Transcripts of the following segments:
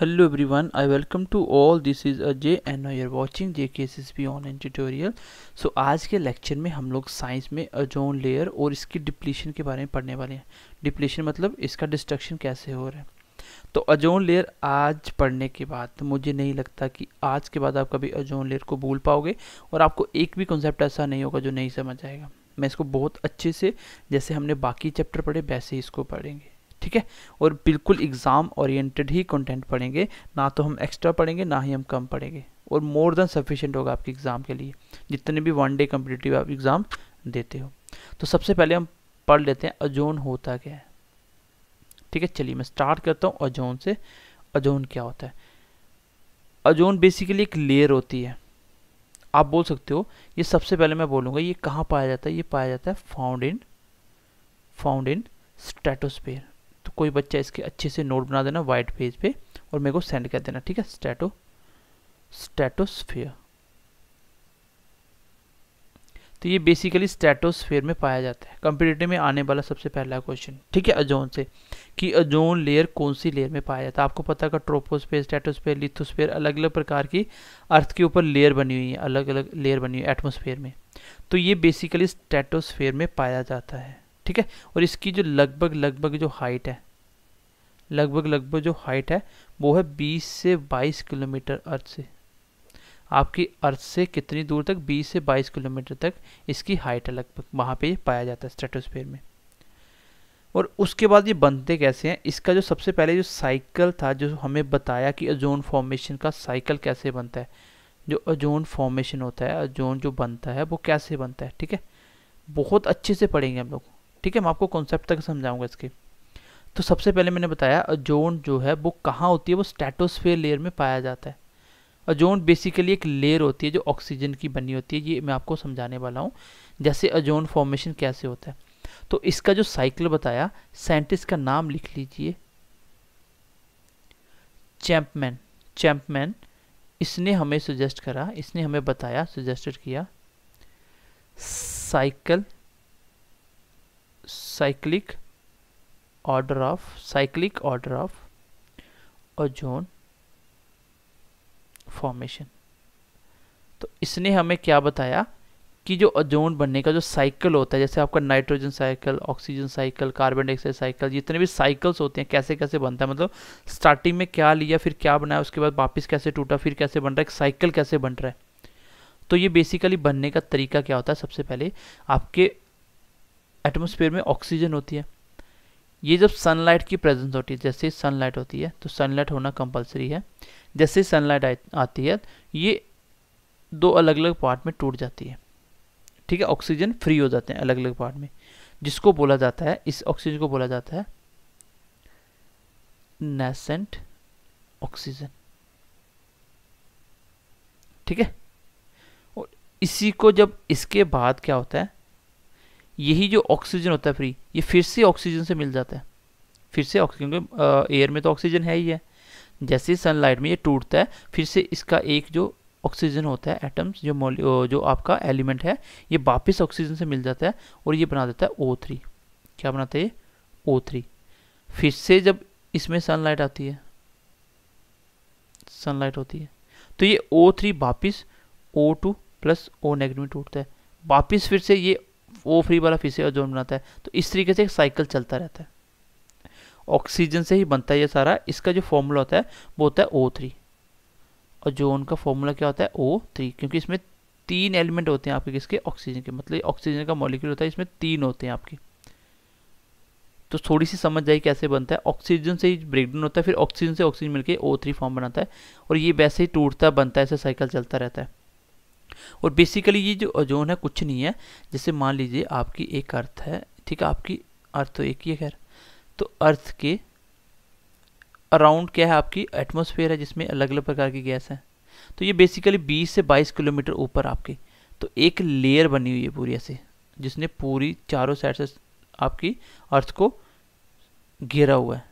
hello everyone i welcome to all this is ajay and now you're watching B online tutorial so आज के lecture में हम लोग science में अजोन layer और इसकी डिप्लीशन के बारे में पढ़ने वाले हैं डिप्लीशन मतलब इसका डिस्ट्रक्शन कैसे हो रहा है तो अजोन लेयर आज पढ़ने के बाद तो मुझे नहीं लगता कि आज के बाद आप कभी अजोन लेयर को भूल पाओगे और आपको एक भी कॉन्सेप्ट ऐसा नहीं होगा जो नहीं समझ आएगा मैं इसको बहुत अच्छे से जैसे हमने बाकी चैप्टर पढ़े वैसे ही इसको पढ़ेंगे ठीक है और बिल्कुल एग्ज़ाम ओरिएंटेड ही कंटेंट पढ़ेंगे ना तो हम एक्स्ट्रा पढ़ेंगे ना ही हम कम पढ़ेंगे और मोर देन सफिशेंट होगा आपके एग्ज़ाम के लिए जितने भी वन डे कम्पिटेटिव आप एग्ज़ाम देते हो तो सबसे पहले हम पढ़ लेते हैं अजोन होता क्या है ठीक है चलिए मैं स्टार्ट करता हूँ अजोन से अजोन क्या होता है अजोन बेसिकली एक लेयर होती है आप बोल सकते हो ये सबसे पहले मैं बोलूँगा ये कहाँ पाया जाता है ये पाया जाता है फाउंड इन फाउंड इन स्टेटोस्पेयर तो कोई बच्चा इसके अच्छे से नोट बना देना वाइट पेज पे और मेरे को सेंड कर देना ठीक है स्टैटो स्टैटोस्फेयर तो ये बेसिकली स्टेटोस्फेयर में पाया जाता है कंप्यूटर में आने वाला सबसे पहला क्वेश्चन ठीक है अजोन से कि अजोन लेयर कौन सी लेयर में पाया जाता है आपको पता होगा ट्रोपोस्फेयर स्टेटोस्फेयर लिथोस्फेयर अलग अलग प्रकार की अर्थ के ऊपर लेयर बनी हुई है अलग अलग लेयर बनी हुई है एटमोसफेयर में तो ये बेसिकली स्टेटोस्फेयर में पाया जाता है ठीक है और इसकी जो लगभग लगभग जो हाइट है लगभग लगभग जो हाइट है वो है 20 से 22 किलोमीटर अर्थ से आपकी अर्थ से कितनी दूर तक 20 से 22 किलोमीटर तक इसकी हाइट है लगभग वहाँ पे ये पाया जाता है स्ट्रेटोस्फेयर में और उसके बाद ये बनते कैसे हैं इसका जो सबसे पहले जो साइकिल था जो हमें बताया कि ओजोन फॉर्मेशन का साइकिल कैसे बनता है जो ओजोन फॉर्मेशन होता है ओजोन जो बनता है वो कैसे बनता है ठीक है बहुत अच्छे से पढ़ेंगे हम लोग ठीक है मैं आपको कॉन्सेप्ट तक समझाऊंगा इसके तो सबसे पहले मैंने बताया अजोन जो है वो कहाँ होती है वो स्टेटोस्फेयर लेयर में पाया जाता है अजोन बेसिकली एक लेयर होती है जो ऑक्सीजन की बनी होती है ये मैं आपको समझाने वाला हूँ जैसे अजोन फॉर्मेशन कैसे होता है तो इसका जो साइकिल बताया साइंटिस्ट का नाम लिख लीजिए चैंपमैन चैंपमैन इसने हमें सजेस्ट करा इसने हमें बताया सजेस्टेड किया cycle cyclic order of cyclic order of ozone formation तो इसने हमें क्या बताया कि जो ओजोन बनने का जो साइकिल होता है जैसे आपका nitrogen cycle oxygen cycle carbon dioxide cycle जितने भी साइकिल्स होते हैं कैसे कैसे बनता है मतलब स्टार्टिंग में क्या लिया फिर क्या बनाया उसके बाद वापस कैसे टूटा फिर कैसे बन रहा है साइकिल कैसे बन रहा है तो ये बेसिकली बनने का तरीका क्या होता है सबसे पहले आपके एटमोसफेयर में ऑक्सीजन होती है ये जब सनलाइट की प्रेजेंस होती है जैसे सनलाइट होती है तो सनलाइट होना कंपलसरी है जैसे सनलाइट आती है ये दो अलग अलग पार्ट में टूट जाती है ठीक है ऑक्सीजन फ्री हो जाते हैं अलग अलग पार्ट में जिसको बोला जाता है इस ऑक्सीजन को बोला जाता है नेसेंट ऑक्सीजन ठीक है और इसी को जब इसके बाद क्या होता है यही जो ऑक्सीजन होता है फ्री ये फिर से ऑक्सीजन से मिल जाता है फिर से ऑक्सीजन क्योंकि एयर में तो ऑक्सीजन है ही है जैसे सनलाइट में ये टूटता है फिर से इसका एक जो ऑक्सीजन होता है एटम्स जो जो आपका एलिमेंट है ये वापस ऑक्सीजन से मिल जाता है और ये बना देता है ओ थ्री क्या बनाते हैं ओ थ्री फिर से जब इसमें सनलाइट आती है सनलाइट होती है तो ये ओ थ्री वापिस O two plus O negative में टूटता है वापिस फिर से ये ओ फ्री वाला से ओजोन बनाता है तो इस तरीके से एक साइकिल चलता रहता है ऑक्सीजन से ही बनता है ये सारा इसका जो फॉर्मूला होता है वो होता है ओ थ्री ओजोन का फॉर्मूला क्या होता है ओ थ्री क्योंकि इसमें तीन एलिमेंट होते हैं आपके किसके ऑक्सीजन के मतलब ऑक्सीजन का मॉलिक्यूल होता है इसमें तीन होते हैं आपके तो थोड़ी सी समझ जाए कैसे बनता है ऑक्सीजन से ही ब्रेकडाउन होता है फिर ऑक्सीजन से ऑक्सीजन मिलकर ओ थ्री फॉर्म बनाता है और ये वैसे ही टूटता बनता है ऐसे साइकिल चलता रहता है और बेसिकली ये जो ओजोन है कुछ नहीं है जैसे मान लीजिए आपकी एक अर्थ है ठीक है आपकी अर्थ तो एक ही है खैर तो अर्थ के अराउंड क्या है आपकी एटमोसफेयर है जिसमें अलग अलग प्रकार की गैस है तो ये बेसिकली 20 से 22 किलोमीटर ऊपर आपकी तो एक लेयर बनी हुई है पूरी ऐसे जिसने पूरी चारों साइड से आपकी अर्थ को घेरा हुआ है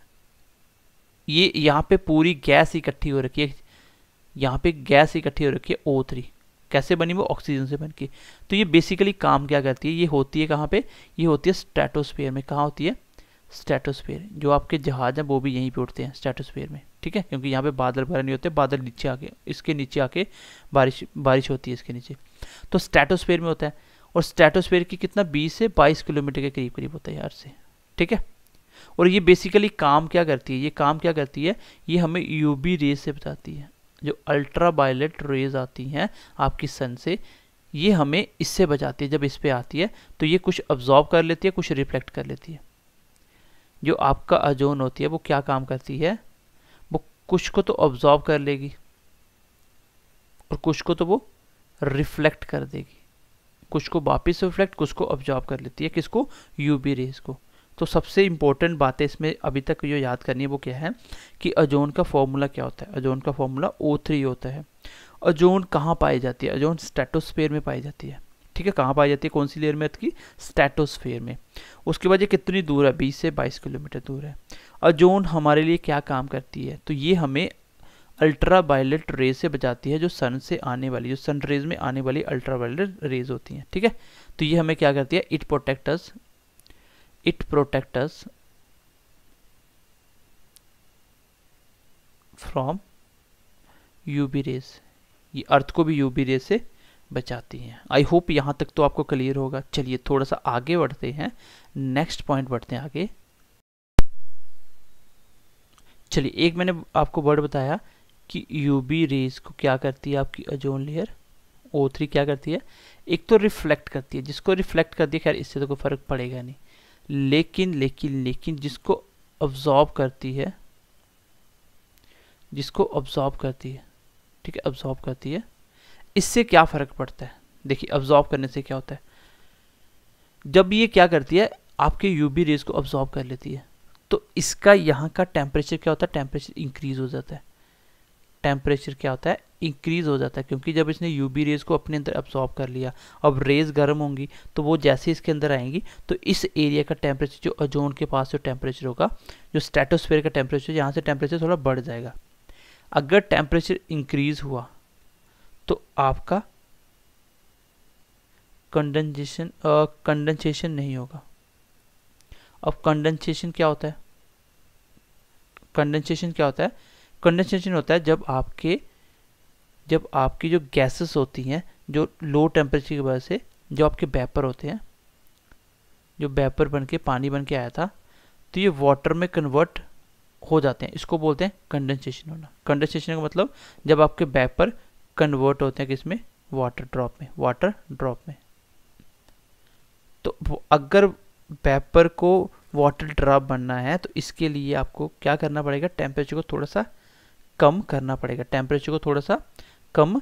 ये यहाँ पे पूरी गैस इकट्ठी हो रखी है यहाँ पे गैस इकट्ठी हो रखी है ओ थ्री कैसे बनी वो ऑक्सीजन से बन के तो ये बेसिकली काम क्या करती है ये होती है कहाँ पे ये होती है स्टेटोस्फेयर में कहाँ होती है स्टेटोस्फेयर जो आपके जहाज हैं वो भी यहीं पे उठते हैं स्टेटोस्फेयर में ठीक है क्योंकि यहाँ पे बादल भरे नहीं होते बादल नीचे आके इसके नीचे आके बारिश बारिश होती है इसके नीचे तो स्टेटोस्फेयर में होता है और स्टेटोस्फेयर की कितना बीस से बाईस किलोमीटर के करीब करीब होता है यार से ठीक है और ये बेसिकली काम क्या करती है ये काम क्या करती है ये हमें यूवी रेस से बताती है जो अल्ट्रा वायलेट रेज आती हैं आपकी सन से ये हमें इससे बचाती है जब इस पर आती है तो ये कुछ ऑब्जॉर्व कर लेती है कुछ रिफ्लेक्ट कर लेती है जो आपका अजोन होती है वो क्या काम करती है वो कुछ को तो ऑब्जॉर्ब कर लेगी और कुछ को तो वो रिफ्लेक्ट कर देगी कुछ को वापस रिफ्लेक्ट कुछ को ऑब्जॉर्ब कर लेती है किसको यूबी रेज को तो सबसे इम्पोर्टेंट बातें इसमें अभी तक जो याद करनी है वो क्या है कि अजोन का फॉर्मूला क्या होता है अजोन का फॉर्मूला ओ थ्री होता है अजोन कहाँ पाई जाती है अजोन स्टेटोस्फेयर में पाई जाती है ठीक है कहाँ पाई जाती है कौन सी लेयर में अर्थ की स्टेटोस्फेयर में उसके बाद ये कितनी दूर है बीस से बाईस किलोमीटर दूर है अजोन हमारे लिए क्या काम करती है तो ये हमें अल्ट्रा वायलेट रेज से बचाती है जो सन से आने वाली जो सन रेज में आने वाली अल्ट्रा वायलेट रेज होती हैं ठीक है थीके? तो ये हमें क्या करती है it protect us it protect us from UV rays. ये अर्थ को भी UV rays से बचाती हैं आई होप यहाँ तक तो आपको क्लियर होगा चलिए थोड़ा सा आगे बढ़ते हैं नेक्स्ट पॉइंट बढ़ते हैं आगे चलिए एक मैंने आपको वर्ड बताया कि बी रेज को क्या करती है आपकी ओजोन लेयर ओ थ्री क्या करती है एक तो रिफ्लेक्ट करती है जिसको रिफ्लेक्ट करती है खैर इससे तो कोई फ़र्क पड़ेगा नहीं लेकिन लेकिन लेकिन जिसको ऑब्जॉर्ब करती है जिसको ऑब्जॉर्ब करती है ठीक है ऑब्जॉर्ब करती है इससे क्या फ़र्क पड़ता है देखिए ऑब्जॉर्ब करने से क्या होता है जब ये क्या करती है आपके यूबी रेज को ऑब्जॉर्ब कर लेती है तो इसका यहाँ का टेम्परेचर क्या होता है टेम्परेचर इंक्रीज हो जाता है टेम्परेचर क्या होता है इंक्रीज हो जाता है क्योंकि जब इसने यूबी रेज को अपने अंदर अब्सॉर्ब कर लिया अब रेज गर्म होंगी तो वो जैसे इसके अंदर आएंगी तो इस एरिया का टेम्परेचर जो अजोन के पास जो टेम्परेचर होगा जो स्टेटोस्फेयर का टेम्परेचर यहाँ से टेम्परेचर थोड़ा बढ़ जाएगा अगर टेम्परेचर इंक्रीज हुआ तो आपका कंडेंसेशन कंडेंसेशन नहीं होगा अब कंडेंसेशन क्या होता है कंडेंसेशन क्या होता है कंडेंसेशन होता है जब आपके जब आपकी जो गैसेस होती हैं जो लो टेम्परेचर की वजह से जो आपके वेपर होते हैं जो वेपर बन के पानी बन के आया था तो ये वाटर में कन्वर्ट हो जाते हैं इसको बोलते हैं कंडेंसेशन होना कंडेंसेशन का मतलब जब आपके वेपर कन्वर्ट होते हैं किसमें वाटर ड्रॉप में वाटर ड्रॉप में तो अगर वेपर को वाटर ड्रॉप बनना है तो इसके लिए आपको क्या करना पड़ेगा टेम्परेचर को थोड़ा सा कम करना पड़ेगा टेम्परेचर को थोड़ा सा कम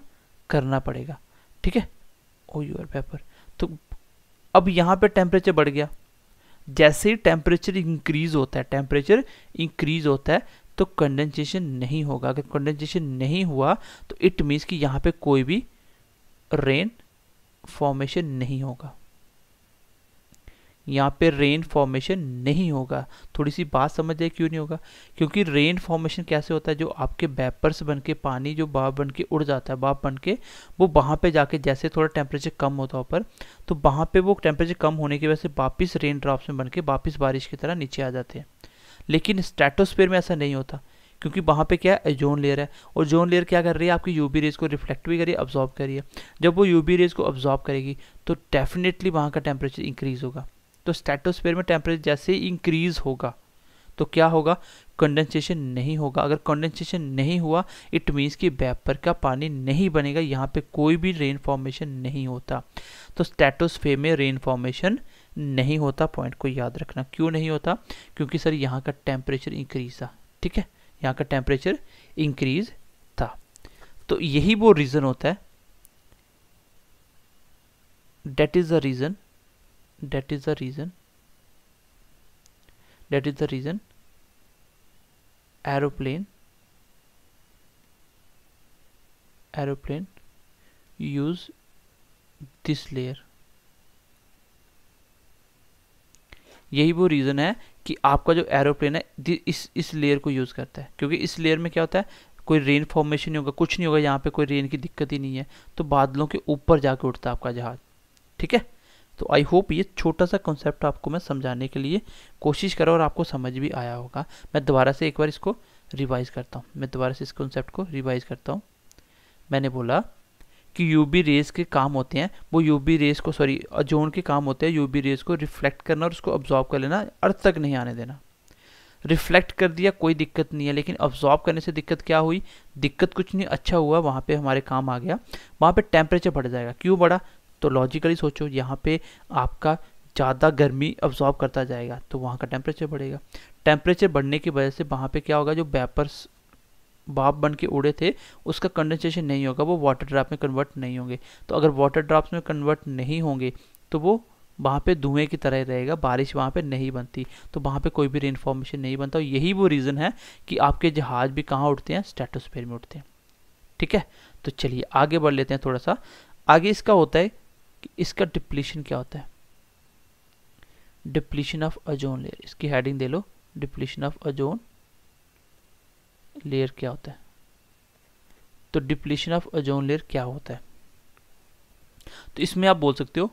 करना पड़ेगा ठीक है ओ यूर पेपर तो अब यहाँ पे टेम्परेचर बढ़ गया जैसे ही टेम्परेचर इंक्रीज होता है टेम्परेचर इंक्रीज होता है तो कंडेंसेशन नहीं होगा अगर कंडेंसेशन नहीं हुआ तो इट मीन्स कि यहाँ पे कोई भी रेन फॉर्मेशन नहीं होगा यहाँ पे रेन फॉर्मेशन नहीं होगा थोड़ी सी बात समझ जाए क्यों नहीं होगा क्योंकि रेन फॉर्मेशन कैसे होता है जो आपके बैपर्स बन के पानी जो बाप बन के उड़ जाता है बाप बन के वो वहाँ पे जाके जैसे थोड़ा टेम्परेचर कम होता है ऊपर तो वहाँ पे वो टेम्परेचर कम होने की वजह से वापस रेन ड्रॉप्स में बन के वापस बारिश की तरह नीचे आ जाते हैं लेकिन स्ट्रेटोस्फेयर में ऐसा नहीं होता क्योंकि वहाँ पे क्या है जोन लेयर है और जोन लेयर क्या कर रही है आपकी यूबी रेज को रिफ्लेक्ट भी करिए अब्जॉर्ब करिए जब वो यूबी रेज को अब्जॉर्ब करेगी तो डेफिनेटली वहाँ का टेम्परेचर इंक्रीज़ होगा तो स्टेटोस्फेयर में टेम्परेचर जैसे इंक्रीज़ होगा तो क्या होगा कंडेंसेशन नहीं होगा अगर कंडेंसेशन नहीं हुआ इट मीन्स कि वेपर का पानी नहीं बनेगा यहाँ पे कोई भी रेन फॉर्मेशन नहीं होता तो स्टेटोस्फेयर में रेन फॉर्मेशन नहीं होता पॉइंट को याद रखना क्यों नहीं होता क्योंकि सर यहाँ का टेम्परेचर इंक्रीज था ठीक है यहाँ का टेम्परेचर इंक्रीज था तो यही वो रीज़न होता है that is the reason that is the reason that is the reason aeroplane aeroplane use this layer यही वो रीज़न है कि आपका जो एरोप्लेन है इस इस लेयर को यूज़ करता है क्योंकि इस लेयर में क्या होता है कोई रेन फॉर्मेशन नहीं होगा कुछ नहीं होगा यहाँ पे कोई रेन की दिक्कत ही नहीं है तो बादलों के ऊपर जाके उठता है आपका जहाज़ ठीक है तो आई होप ये छोटा सा कॉन्सेप्ट आपको मैं समझाने के लिए कोशिश करा और आपको समझ भी आया होगा मैं दोबारा से एक बार इसको रिवाइज़ करता हूँ मैं दोबारा से इस कॉन्सेप्ट को रिवाइज़ करता हूँ मैंने बोला कि यूबी रेस के काम होते हैं वो यूबी रेस को सॉरी अजोन के काम होते हैं यूबी रेस को रिफ्लेक्ट करना और उसको ऑब्जॉर्व कर लेना अर्थ तक नहीं आने देना रिफ्लेक्ट कर दिया कोई दिक्कत नहीं है लेकिन ऑब्जॉर्व करने से दिक्कत क्या हुई दिक्कत कुछ नहीं अच्छा हुआ वहाँ पे हमारे काम आ गया वहाँ पे टेम्परेचर बढ़ जाएगा क्यों बढ़ा तो लॉजिकली सोचो यहाँ पे आपका ज़्यादा गर्मी अब्जॉर्ब करता जाएगा तो वहाँ का टेम्परेचर बढ़ेगा टेम्परेचर बढ़ने की वजह से वहाँ पे क्या होगा जो बैपर्स बाप बन के उड़े थे उसका कंडेंसेशन नहीं होगा वो वाटर ड्राप में कन्वर्ट नहीं होंगे तो अगर वाटर ड्राप्स में कन्वर्ट नहीं होंगे तो वो वहाँ पे धुएँ की तरह रहेगा बारिश वहाँ पे नहीं बनती तो वहाँ पे कोई भी रेनफॉर्मेशन नहीं बनता और यही वो रीज़न है कि आपके जहाज़ भी कहाँ उठते हैं स्टेटोस्फेयर में उठते हैं ठीक है तो चलिए आगे बढ़ लेते हैं थोड़ा सा आगे इसका होता है कि इसका डिप्लीशन क्या होता है डिप्लीशन ऑफ अजोन लेयर इसकी हेडिंग दे लो डिप्लीशन ऑफ अजोन लेयर क्या होता है तो डिप्लीशन ऑफ अजोन लेयर क्या होता है तो इसमें आप बोल सकते हो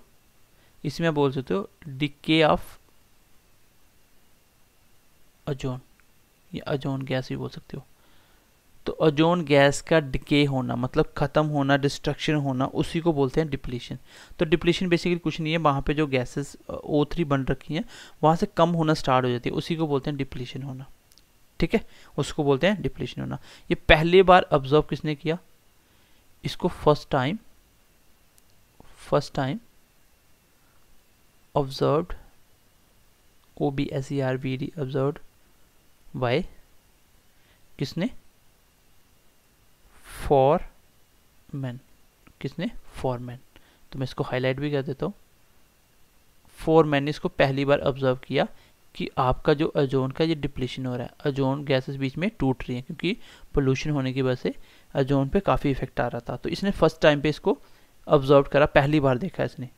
इसमें आप बोल सकते हो डिके ऑफ अजोन या अजोन गैस भी बोल सकते हो तो ओजोन गैस का डिके होना मतलब ख़त्म होना डिस्ट्रक्शन होना उसी को बोलते हैं डिप्लीशन तो डिप्लीशन बेसिकली कुछ नहीं है वहाँ पे जो गैसेस ओ थ्री बन रखी हैं वहाँ से कम होना स्टार्ट हो जाती है उसी को बोलते हैं डिप्लीशन होना ठीक है उसको बोलते हैं डिप्लीशन होना ये पहली बार ऑब्जर्व किसने किया इसको first time first time observe O B S E R B D observe by किसने फॉर मैन किसने फॉर मैन तो मैं इसको हाईलाइट भी कर देता हूँ फॉर मैन ने इसको पहली बार ऑब्जर्व किया कि आपका जो अजोन का ये डिप्लीशन हो रहा है अजोन गैसेस बीच में टूट रही हैं क्योंकि पोल्यूशन होने की वजह से अजोन पे काफ़ी इफेक्ट आ रहा था तो इसने फर्स्ट टाइम पे इसको ऑब्जर्व करा पहली बार देखा इसने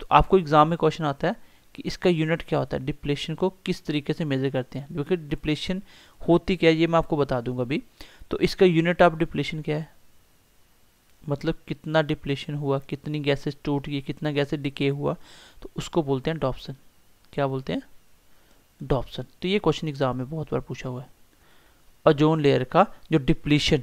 तो आपको एग्ज़ाम में क्वेश्चन आता है कि इसका यूनिट क्या होता है डिप्लेशन को किस तरीके से मेज़र करते हैं क्योंकि डिप्लेशन होती क्या है ये मैं आपको बता दूंगा अभी तो इसका यूनिट ऑफ डिप्लेशन क्या है मतलब कितना डिप्लेशन हुआ कितनी गैसेस टूट गई कितना गैसेस डिके हुआ तो उसको बोलते हैं डॉप्सन क्या बोलते हैं डॉप्सन तो ये क्वेश्चन एग्जाम में बहुत बार पूछा हुआ है अजोन लेयर का जो डिप्लीशन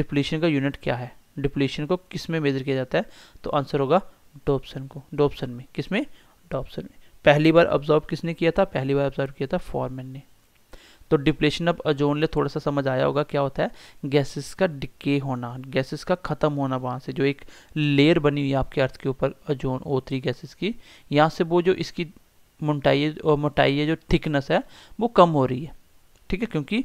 डिप्लीशन का यूनिट क्या है डिप्लीशन को किस में मेजर किया जाता है तो आंसर होगा डॉप्सन को डॉप्सन में किस में डॉप्सन में पहली बार ऑब्जॉर्व किसने किया था पहली बार ऑब्जॉर्व किया था फॉरमैन ने तो डिप्लेशन ऑफ अजोन ले थोड़ा सा समझ आया होगा क्या होता है गैसेस का डिके होना गैसेस का ख़त्म होना वहाँ से जो एक लेयर बनी हुई है आपके अर्थ के ऊपर अजोन ओ थ्री गैसेस की यहाँ से वो जो इसकी मोटाई और मोटाई है जो थिकनेस है वो कम हो रही है ठीक है क्योंकि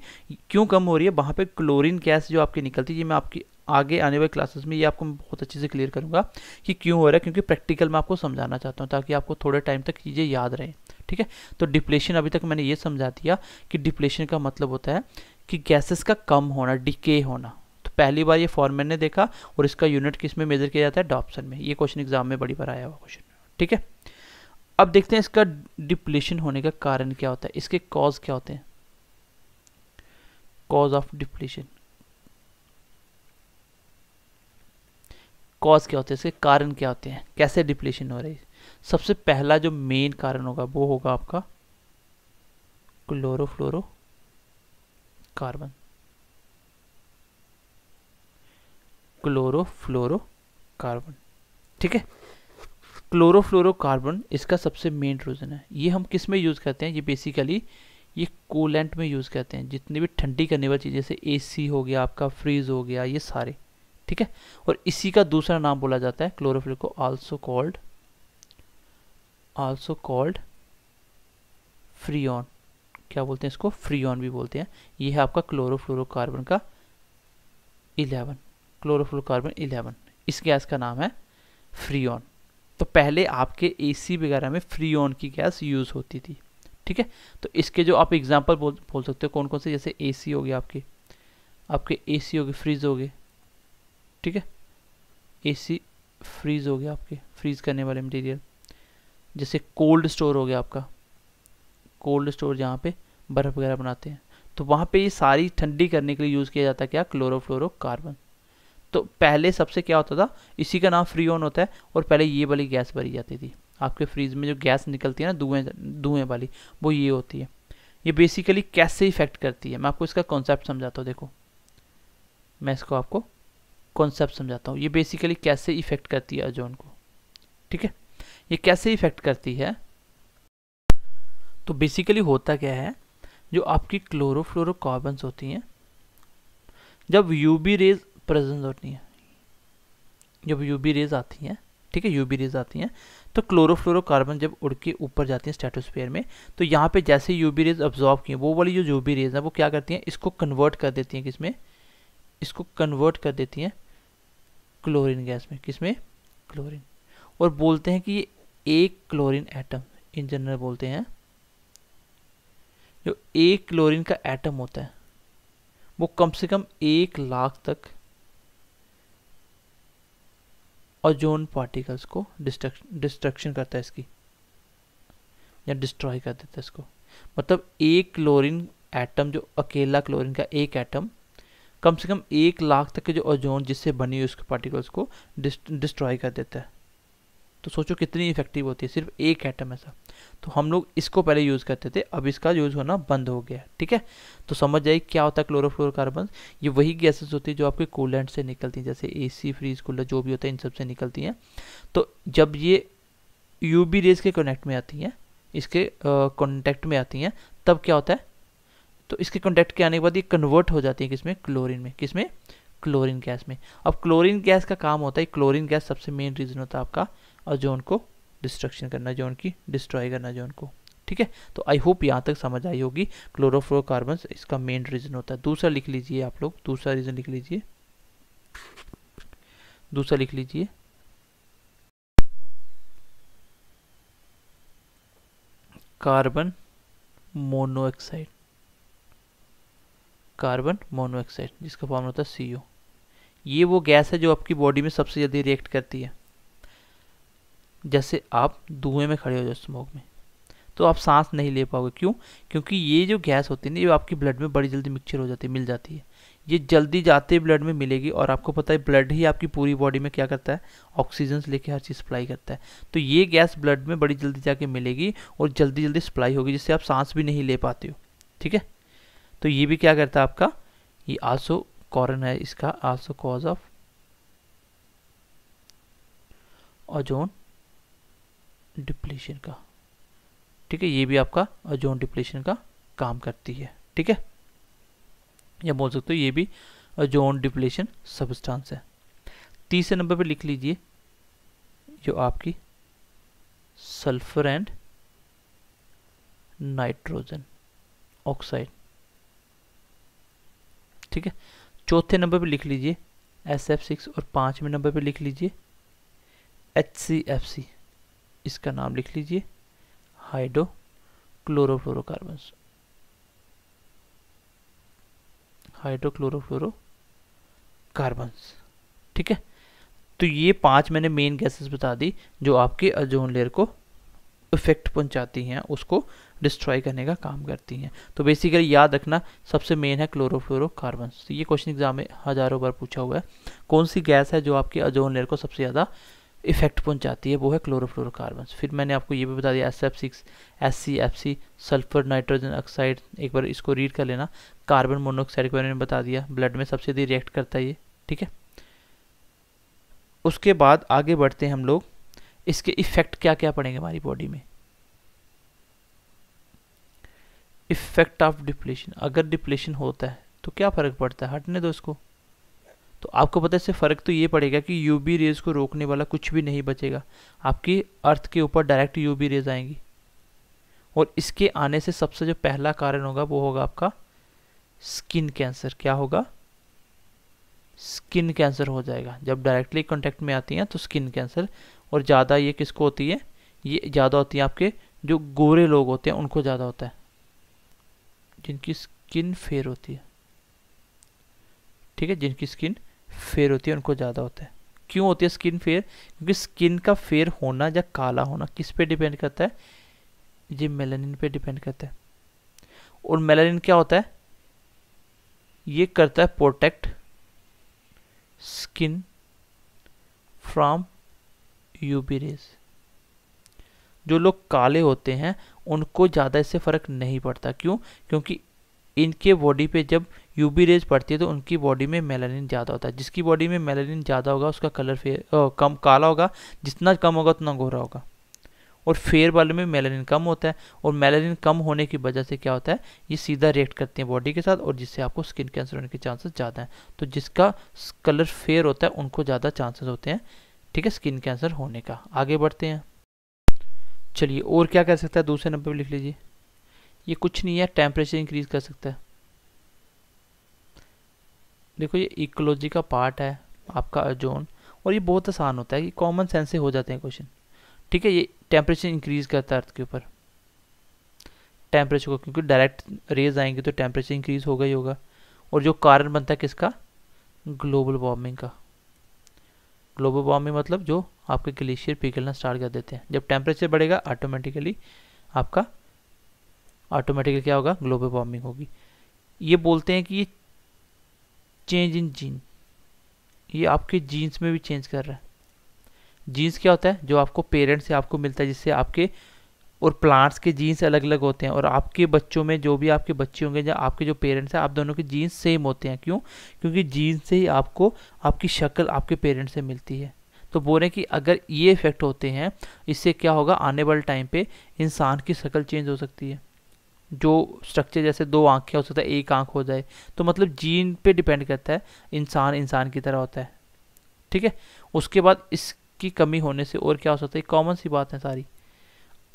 क्यों कम हो रही है वहाँ पर क्लोरिन गैस जो आपकी निकलती है ये मैं आपकी आगे आने वाले क्लासेस में ये आपको मैं बहुत अच्छे से क्लियर करूँगा कि क्यों हो रहा है क्योंकि प्रैक्टिकल मैं आपको समझाना चाहता हूँ ताकि आपको थोड़े टाइम तक चीज़ें याद रहें ठीक है तो डिप्लेशन अभी तक मैंने ये समझा दिया कि डिप्लेशन का मतलब होता है कि गैसेस का कम होना डिके होना तो पहली बार ये फॉर्मेट ने देखा और इसका यूनिट किस में मेजर किया जाता है डॉप्सन में ये क्वेश्चन एग्जाम में बड़ी बार आया हुआ क्वेश्चन ठीक है अब देखते हैं इसका डिप्लेशन होने का कारण क्या होता है इसके कॉज क्या होते हैं कॉज ऑफ डिप्लेशन कॉज क्या होते हैं इसके कारण क्या होते हैं कैसे डिप्लेशन हो रही है सबसे पहला जो मेन कारण होगा वो होगा आपका क्लोरोफ्लोरो कार्बन क्लोरोफ्लोरो कार्बन ठीक है क्लोरोफ्लोरो कार्बन इसका सबसे मेन रीज़न है ये हम किस में यूज़ करते हैं ये बेसिकली ये कोलेंट में यूज़ करते हैं जितनी भी ठंडी करने वाली चीज़ें जैसे एसी हो गया आपका फ्रीज हो गया ये सारे ठीक है और इसी का दूसरा नाम बोला जाता है क्लोरोफ्लोर को also called also called on क्या बोलते हैं इसको ऑन भी बोलते हैं ये है आपका क्लोरोफ्लोरोकार्बन का इलेवन क्लोरोफ्लोरोकार्बन इलेवन इस गैस का नाम है ऑन तो पहले आपके एसी वगैरह में ऑन की गैस यूज़ होती थी ठीक है तो इसके जो आप एग्जाम्पल बोल बोल सकते हो कौन कौन से जैसे ए सी हो गए आपके आपके ए सी हो गए फ्रीज हो गए ठीक है ए सी फ्रीज हो गए आपके फ्रीज करने वाले मटेरियल जैसे कोल्ड स्टोर हो गया आपका कोल्ड स्टोर जहाँ पे बर्फ़ वगैरह बनाते हैं तो वहाँ पे ये सारी ठंडी करने के लिए यूज़ किया जाता है क्या क्लोरोफ्लोरोकार्बन तो पहले सबसे क्या होता था इसी का नाम फ्री ऑन होता है और पहले ये वाली गैस भरी जाती थी आपके फ्रीज में जो गैस निकलती है ना धुएँ धुएँ वाली वो ये होती है ये बेसिकली कैसे इफेक्ट करती है मैं आपको इसका कॉन्सेप्ट समझाता हूँ देखो मैं इसको आपको कॉन्सेप्ट समझाता हूँ ये बेसिकली कैसे इफेक्ट करती है ओजोन को ठीक है ये कैसे इफ़ेक्ट करती है तो बेसिकली होता क्या है जो आपकी क्लोरोफ्लोरोकार्बन्स होती हैं जब यूबी रेज प्रेजेंस होती हैं जब यूबी रेज आती हैं ठीक है यूबी रेज आती हैं तो क्लोरोफ्लोरोकार्बन जब उड़ के ऊपर जाती हैं स्टेटोस्फेयर में तो यहाँ पे जैसे यूबी रेज ऑब्जॉर्व की वो वाली जो यूबी रेज है वो क्या करती हैं इसको कन्वर्ट कर देती हैं किसमें इसको कन्वर्ट कर देती हैं क्लोरिन गैस में किसमें क्लोरिन और बोलते हैं कि ये एक क्लोरीन एटम इन जनरल बोलते हैं जो एक क्लोरीन का एटम होता है वो कम से कम एक लाख तक ओजोन पार्टिकल्स को डिस्ट्रक्शन करता है इसकी या डिस्ट्रॉय कर देता है इसको मतलब एक क्लोरीन एटम जो अकेला क्लोरीन का एक एटम कम से कम एक लाख तक के जो ओजोन जिससे बनी हुई उसके पार्टिकल्स को डिस्ट्रॉय कर देता है तो सोचो कितनी इफेक्टिव होती है सिर्फ एक एटम ऐसा तो हम लोग इसको पहले यूज़ करते थे अब इसका यूज़ होना बंद हो गया ठीक है तो समझ जाइए क्या होता है क्लोरोफ्लोरोकार्बन ये वही गैसेस होती है जो आपके कूलेंट से निकलती हैं जैसे एसी फ्रीज कूलर जो भी होता है इन सब से निकलती हैं तो जब ये यू बी रेज के कॉन्टैक्ट में आती हैं इसके कॉन्टैक्ट में आती हैं तब क्या होता है तो इसके कॉन्टैक्ट के आने के बाद ये कन्वर्ट हो जाती है किसमें क्लोरिन में किसमें क्लोरिन गैस में अब क्लोरिन गैस का काम होता है क्लोरिन गैस सबसे मेन रीज़न होता है आपका और जोन को डिस्ट्रक्शन करना जोन की डिस्ट्रॉय करना जोन को ठीक है तो आई होप यहाँ तक समझ आई होगी क्लोरोफ्लोरोबन इसका मेन रीज़न होता है दूसरा लिख लीजिए आप लोग दूसरा रीज़न लिख लीजिए दूसरा लिख लीजिए कार्बन मोनोऑक्साइड कार्बन मोनोऑक्साइड जिसका फॉर्म होता है सी ये वो गैस है जो आपकी बॉडी में सबसे ज़्यादा रिएक्ट करती है जैसे आप धुएं में खड़े हो जाओ स्मोक में तो आप सांस नहीं ले पाओगे क्यों क्योंकि ये जो गैस होती है ना ये आपकी ब्लड में बड़ी जल्दी मिक्सचर हो जाती है मिल जाती है ये जल्दी जाते ब्लड में मिलेगी और आपको पता है ब्लड ही आपकी पूरी बॉडी में क्या करता है ऑक्सीजन लेके हर चीज़ सप्लाई करता है तो ये गैस ब्लड में बड़ी जल्दी जाके मिलेगी और जल्दी जल्दी सप्लाई होगी जिससे आप सांस भी नहीं ले पाते हो ठीक है तो ये भी क्या करता है आपका ये आसो कॉरन है इसका आसो कॉज ऑफ ओजोन डिप्लेशन का ठीक है ये भी आपका ओजोन डिप्लेशन का काम करती है ठीक है या बोल सकते हो ये भी ओजोन डिप्लेशन सबस्टांस है तीसरे नंबर पे लिख लीजिए जो आपकी सल्फर एंड नाइट्रोजन ऑक्साइड ठीक है चौथे नंबर पे लिख लीजिए एस एफ सिक्स और पाँचवें नंबर पे लिख लीजिए एच सी एफ सी इसका नाम लिख लीजिए हाइड्रो क्लोरोफ्लोरोकार्बन हाइड्रोक्लोरोफ्लोरोकार्बन्स ठीक है तो ये पांच मैंने मेन गैसेस बता दी जो आपके अजोन लेयर को इफेक्ट पहुंचाती हैं उसको डिस्ट्रॉय करने का काम करती हैं तो बेसिकली याद रखना सबसे मेन है क्लोरोफ्लोरोकार्बन्स तो ये क्वेश्चन एग्जाम में हज़ारों बार पूछा हुआ है कौन सी गैस है जो आपके अजोन लेयर को सबसे ज़्यादा इफेक्ट पहुंचाती है वो है क्लोरोफ्लोरोकार्बन फिर मैंने आपको ये भी बता दिया S F six S C F C sulphur nitrogen oxide एक बार इसको रीड कर लेना कार्बन मोनोऑक्साइड के बारे में बता दिया ब्लड में सबसे अधिक रिएक्ट करता है ये ठीक है उसके बाद आगे बढ़ते हैं हम लोग इसके इफ़ेक्ट क्या क्या पड़ेंगे हमारी बॉडी में इफ़ेक्ट ऑफ डिप्लेशन अगर डिप्लेशन होता है तो क्या फ़र्क पड़ता है हटने दो इसको तो आपको पता है इससे फ़र्क तो ये पड़ेगा कि यू बी रेज़ को रोकने वाला कुछ भी नहीं बचेगा आपकी अर्थ के ऊपर डायरेक्ट यू बी रेज़ आएंगी और इसके आने से सबसे जो पहला कारण होगा वो होगा आपका स्किन कैंसर क्या होगा स्किन कैंसर हो जाएगा जब डायरेक्टली कॉन्टैक्ट में आती हैं तो स्किन कैंसर और ज़्यादा ये किसको होती है ये ज़्यादा होती है आपके जो गोरे लोग होते हैं उनको ज़्यादा होता है जिनकी स्किन फेयर होती है ठीक है जिनकी स्किन फेयर होती है उनको ज़्यादा होता है क्यों होती है स्किन फेयर क्योंकि स्किन का फेयर होना या काला होना किस पे डिपेंड करता है ये मेलानिन पे डिपेंड करता है और मेलानिन क्या होता है ये करता है protect skin from UV rays जो लोग काले होते हैं उनको ज़्यादा इससे फ़र्क नहीं पड़ता क्यों क्योंकि इनके बॉडी पे जब यूबी रेज पड़ती है तो उनकी बॉडी में मेलानिन ज़्यादा होता है जिसकी बॉडी में मेलानिन ज़्यादा होगा उसका कलर फेयर कम काला होगा जितना कम होगा उतना गोरा होगा और फेयर वाले में मेलानिन कम होता है और मेलानिन कम होने की वजह से क्या होता है ये सीधा रिएक्ट करते हैं बॉडी के साथ और जिससे आपको स्किन कैंसर होने के चांसेस ज़्यादा हैं तो जिसका कलर फेयर होता है उनको ज़्यादा चांसेस होते हैं ठीक है स्किन कैंसर होने का आगे बढ़ते हैं चलिए और क्या कर सकता है दूसरे नंबर पर लिख लीजिए ये कुछ नहीं है टेम्परेचर इंक्रीज़ कर सकता है देखो ये इकोलॉजी का पार्ट है आपका ओजोन और ये बहुत आसान होता है कि कॉमन सेंस से हो जाते हैं क्वेश्चन ठीक है ये टेम्परेचर इंक्रीज करता है अर्थ के ऊपर टेम्परेचर को क्योंकि डायरेक्ट रेज आएंगे तो टेम्परेचर इंक्रीज होगा ही होगा और जो कारण बनता है किसका ग्लोबल वार्मिंग का ग्लोबल वार्मिंग मतलब जो आपके ग्लेशियर पिघलना स्टार्ट कर देते हैं जब टेम्परेचर बढ़ेगा ऑटोमेटिकली आपका ऑटोमेटिकली क्या होगा ग्लोबल वार्मिंग होगी ये बोलते हैं कि ये चेंज इन जीन ये आपके जीन्स में भी चेंज कर रहा है जीन्स क्या होता है जो आपको पेरेंट्स से आपको मिलता है जिससे आपके और प्लांट्स के जीन्स अलग अलग होते हैं और आपके बच्चों में जो भी आपके बच्चे होंगे या आपके जो पेरेंट्स हैं आप दोनों के जीन्स सेम होते हैं क्यों क्योंकि जीन्स से ही आपको आपकी शक्ल आपके पेरेंट्स से मिलती है तो बोल रहे हैं कि अगर ये इफेक्ट होते हैं इससे क्या होगा आने वाले टाइम पे इंसान की शक्ल चेंज हो सकती है जो स्ट्रक्चर जैसे दो आँखें हो सकता है एक आंख हो जाए तो मतलब जीन पे डिपेंड करता है इंसान इंसान की तरह होता है ठीक है उसके बाद इसकी कमी होने से और क्या हो सकता है कॉमन सी बात है सारी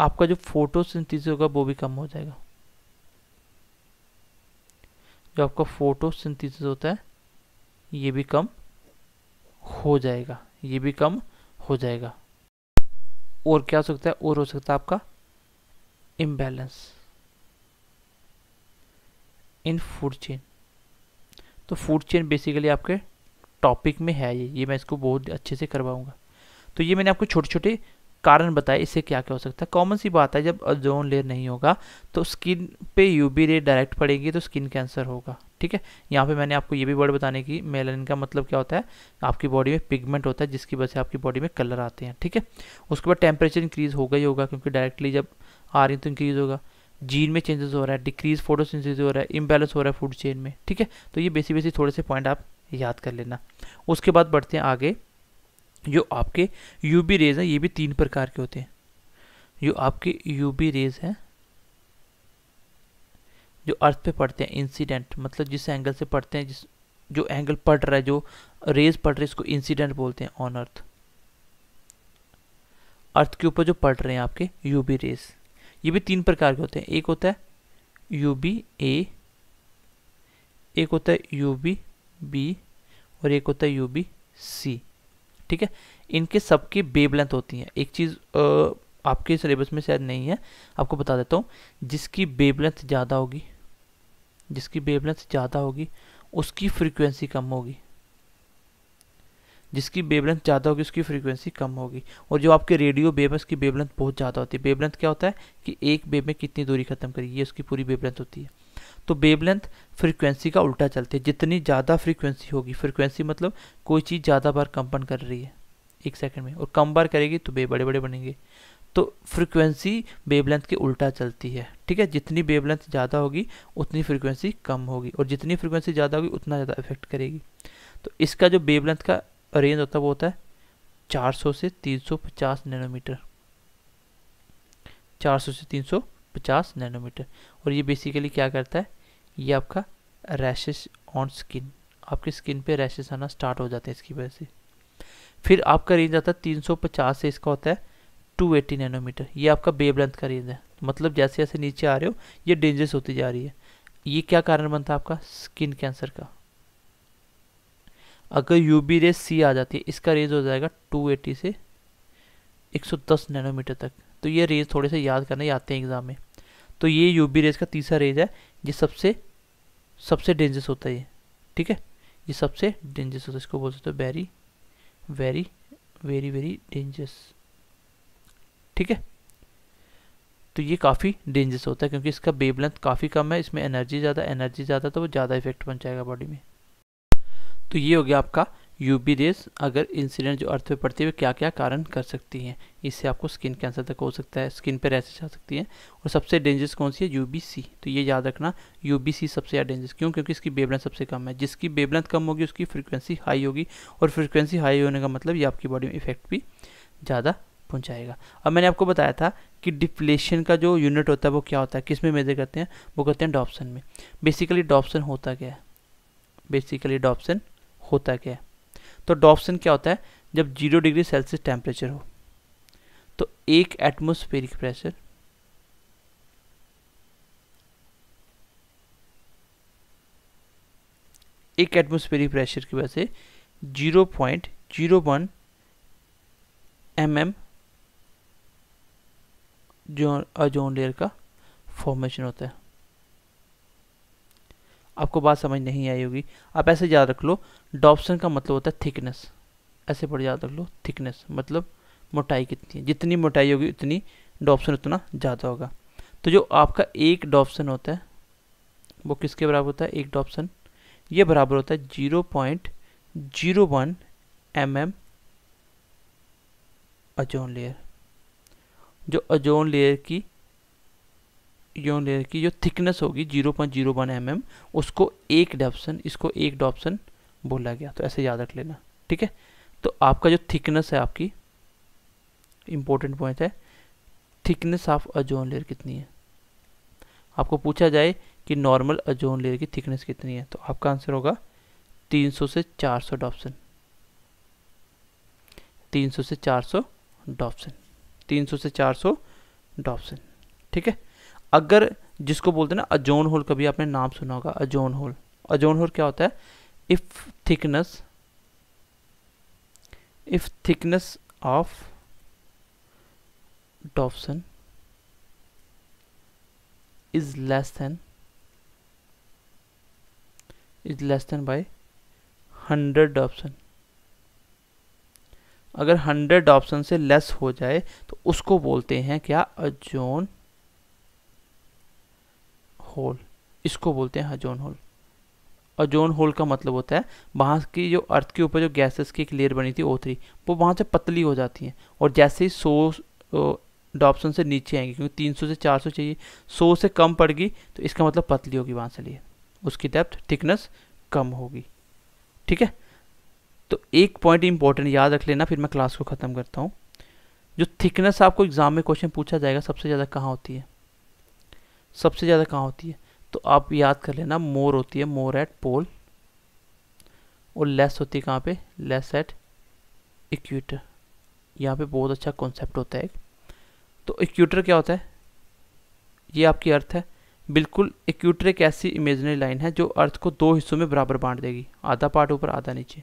आपका जो फोटोसिंथेसिस होगा वो भी कम हो जाएगा जो आपका फोटोसिंथेसिस होता है ये भी कम हो जाएगा ये भी कम हो जाएगा और क्या हो सकता है और हो सकता है आपका इम्बैलेंस इन फूड चेन तो फूड चेन बेसिकली आपके टॉपिक में है ये ये मैं इसको बहुत अच्छे से करवाऊँगा तो ये मैंने आपको छोटे छोटे कारण बताए इससे क्या क्या हो सकता है कॉमन सी बात है जब जोन लेयर नहीं होगा तो स्किन पे यूबी रे डायरेक्ट पड़ेगी तो स्किन कैंसर होगा ठीक है यहाँ पे मैंने आपको ये भी वर्ड बताने की मेलानिन का मतलब क्या होता है आपकी बॉडी में पिगमेंट होता है जिसकी वजह से आपकी बॉडी में कलर आते हैं ठीक है उसके बाद टेम्परेचर इंक्रीज़ होगा ही होगा क्योंकि डायरेक्टली जब आ रही तो इंक्रीज़ होगा जीन में चेंजेस हो रहा है डिक्रीज फोटोसिंथेसिस हो रहा है इम्बेलेंस हो रहा है फूड चेन में ठीक है तो ये बेसिक बेसिक थोड़े से पॉइंट आप याद कर लेना उसके बाद बढ़ते हैं आगे जो आपके यू बी रेज हैं ये भी तीन प्रकार के होते हैं जो आपके यू बी रेज हैं जो अर्थ पे पड़ते हैं इंसिडेंट मतलब जिस एंगल से पढ़ते हैं जिस जो एंगल पड़ रहा है जो रेज पड़ रहे है इसको इंसिडेंट बोलते हैं ऑन अर्थ अर्थ के ऊपर जो पड़ रहे हैं आपके यूबी रेज ये भी तीन प्रकार के होते हैं एक होता है यू बी ए एक होता है यू बी बी और एक होता है यू बी सी ठीक है इनके सबकी बेब लेंथ होती हैं एक चीज़ आपके सिलेबस में शायद नहीं है आपको बता देता हूँ जिसकी बेब लेंथ ज़्यादा होगी जिसकी बेब लेंथ ज़्यादा होगी उसकी फ्रीक्वेंसी कम होगी जिसकी वेवलेंथ ज़्यादा होगी उसकी फ्रीक्वेंसी कम होगी और जो आपके रेडियो वेव है उसकी वेवलेंथ बहुत ज़्यादा होती है वेवलेंथ क्या होता है कि एक वेव में कितनी दूरी खत्म करेगी ये उसकी पूरी वेवलेंथ होती है तो वेवलेंथ फ्रीक्वेंसी का उल्टा चलती है जितनी ज़्यादा फ्रीक्वेंसी होगी फ्रीक्वेंसी मतलब कोई चीज़ ज़्यादा बार कंपन कर रही है एक सेकेंड में और कम बार करेगी तो वे बड़े बड़े बनेंगे तो फ्रीक्वेंसी वेवलेंथ के उल्टा चलती है ठीक है जितनी वेवलेंथ ज़्यादा होगी उतनी फ्रीक्वेंसी कम होगी और जितनी फ्रीक्वेंसी ज़्यादा होगी उतना ज़्यादा इफेक्ट करेगी तो इसका जो वेवलेंथ का रेंज होता है वो होता है 400 से 350 नैनोमीटर 400 से 350 नैनोमीटर और ये बेसिकली क्या करता है ये आपका रैशेस ऑन स्किन आपकी स्किन पे रैशेस आना स्टार्ट हो जाते हैं इसकी वजह से फिर आपका रेंज आता है 350 से इसका होता है 280 नैनोमीटर ये आपका वेव लेंथ का रेंज है मतलब जैसे जैसे नीचे आ रहे हो ये डेंजरस होती जा रही है ये क्या कारण बनता है आपका स्किन कैंसर का अगर यू बी रेज सी आ जाती है इसका रेज हो जाएगा 280 से 110 नैनोमीटर तक तो ये रेज थोड़े से याद करने आते हैं एग्ज़ाम में तो ये यू बी रेज का तीसरा रेज है ये सबसे सबसे डेंजरस होता है ये ठीक है ये सबसे डेंजरस होता है इसको बोल सकते हो very very very very dangerous ठीक है तो ये काफ़ी डेंजरस होता है क्योंकि इसका बेबलेंथ काफ़ी कम है इसमें एनर्जी ज़्यादा एनर्जी ज़्यादा तो वो ज़्यादा इफेक्ट बन जाएगा बॉडी में तो ये हो गया आपका बी रेस अगर इंसिडेंट जो अर्थ पे पड़ती है क्या क्या कारण कर सकती हैं इससे आपको स्किन कैंसर तक हो सकता है स्किन पे रैसेज आ सकती हैं और सबसे डेंजरस कौन सी है यूबीसी तो ये याद रखना यूबीसी सबसे ज़्यादा डेंजरस क्यों क्योंकि इसकी बेबलेंथ सबसे कम है जिसकी बेबलेंथ कम होगी उसकी फ्रिक्वेंसी हाई होगी और फ्रिक्वेंसी हाई होने का मतलब ये आपकी बॉडी में इफेक्ट भी ज़्यादा पहुँचाएगा अब मैंने आपको बताया था कि डिफ्लेशन का जो यूनिट होता है वो क्या होता है किस में मेजर करते हैं वो करते हैं डॉप्सन में बेसिकली डॉप्सन होता क्या है बेसिकली डॉप्सन होता क्या है तो डॉप्सन क्या होता है जब जीरो डिग्री सेल्सियस टेम्परेचर हो तो एक एटमोस्फेरिक प्रेशर एक एटमोस्फेरिक प्रेशर की वजह से zero point zero one M M zone ozone layer का फॉर्मेशन होता है आपको बात समझ नहीं आई होगी आप ऐसे याद रख लो डॉप्सन का मतलब होता है थिकनेस ऐसे पर याद रख लो थिकनेस मतलब मोटाई कितनी है जितनी मोटाई होगी उतनी डॉप्सन उतना ज़्यादा होगा तो जो आपका एक डॉप्सन होता है वो किसके बराबर होता है एक डॉप्सन ये बराबर होता है zero point zero one M M ozone layer जो अजोन लेयर की योन लेयर की जो थिकनेस होगी zero point zero one M M उसको एक डॉप्सन इसको एक डॉप्सन बोला गया तो ऐसे याद रख लेना ठीक है तो आपका जो थिकनेस है आपकी इम्पोर्टेंट पॉइंट है थिकनेस ऑफ अजोन लेयर कितनी है आपको पूछा जाए कि नॉर्मल अजोन लेयर की थिकनेस कितनी है तो आपका आंसर होगा 300 से 400 डॉप्सन सौ से 400 डॉप्सन सौ से 400 डॉप्सन ठीक है अगर जिसको बोलते हैं ना अजोन होल कभी आपने नाम सुना होगा अजोन होल अजोन होल क्या होता है if thickness if thickness of Dobson is less than is less than by hundred Dobson अगर हंड्रेड ऑप्शन से लेस हो जाए तो उसको बोलते हैं क्या अजोन होल इसको बोलते हैं अजोन होल जोन होल का मतलब होता है वहाँ की जो अर्थ के ऊपर जो गैसेस की एक लेयर बनी थी ओ थ्री वो वहाँ से पतली हो जाती है और जैसे ही सो डॉप्सन से नीचे आएंगे क्योंकि तीन सौ से चार सौ चाहिए सौ से कम पड़गी तो इसका मतलब पतली होगी वहाँ से लिए उसकी डेप्थ थिकनेस कम होगी ठीक है तो एक पॉइंट इंपॉर्टेंट याद रख लेना फिर मैं क्लास को ख़त्म करता हूँ जो थिकनेस आपको एग्ज़ाम में क्वेश्चन पूछा जाएगा सबसे ज़्यादा कहाँ होती है सबसे ज़्यादा कहाँ होती है तो आप याद कर लेना मोर होती है मोर एट पोल और लेस होती है कहाँ पे लेस एट इक्वेटर यहाँ पे बहुत अच्छा कॉन्सेप्ट होता है एक तो इक्वेटर क्या होता है ये आपकी अर्थ है बिल्कुल इक्वेटर एक ऐसी इमेजनरी लाइन है जो अर्थ को दो हिस्सों में बराबर बांट देगी आधा पार्ट ऊपर आधा नीचे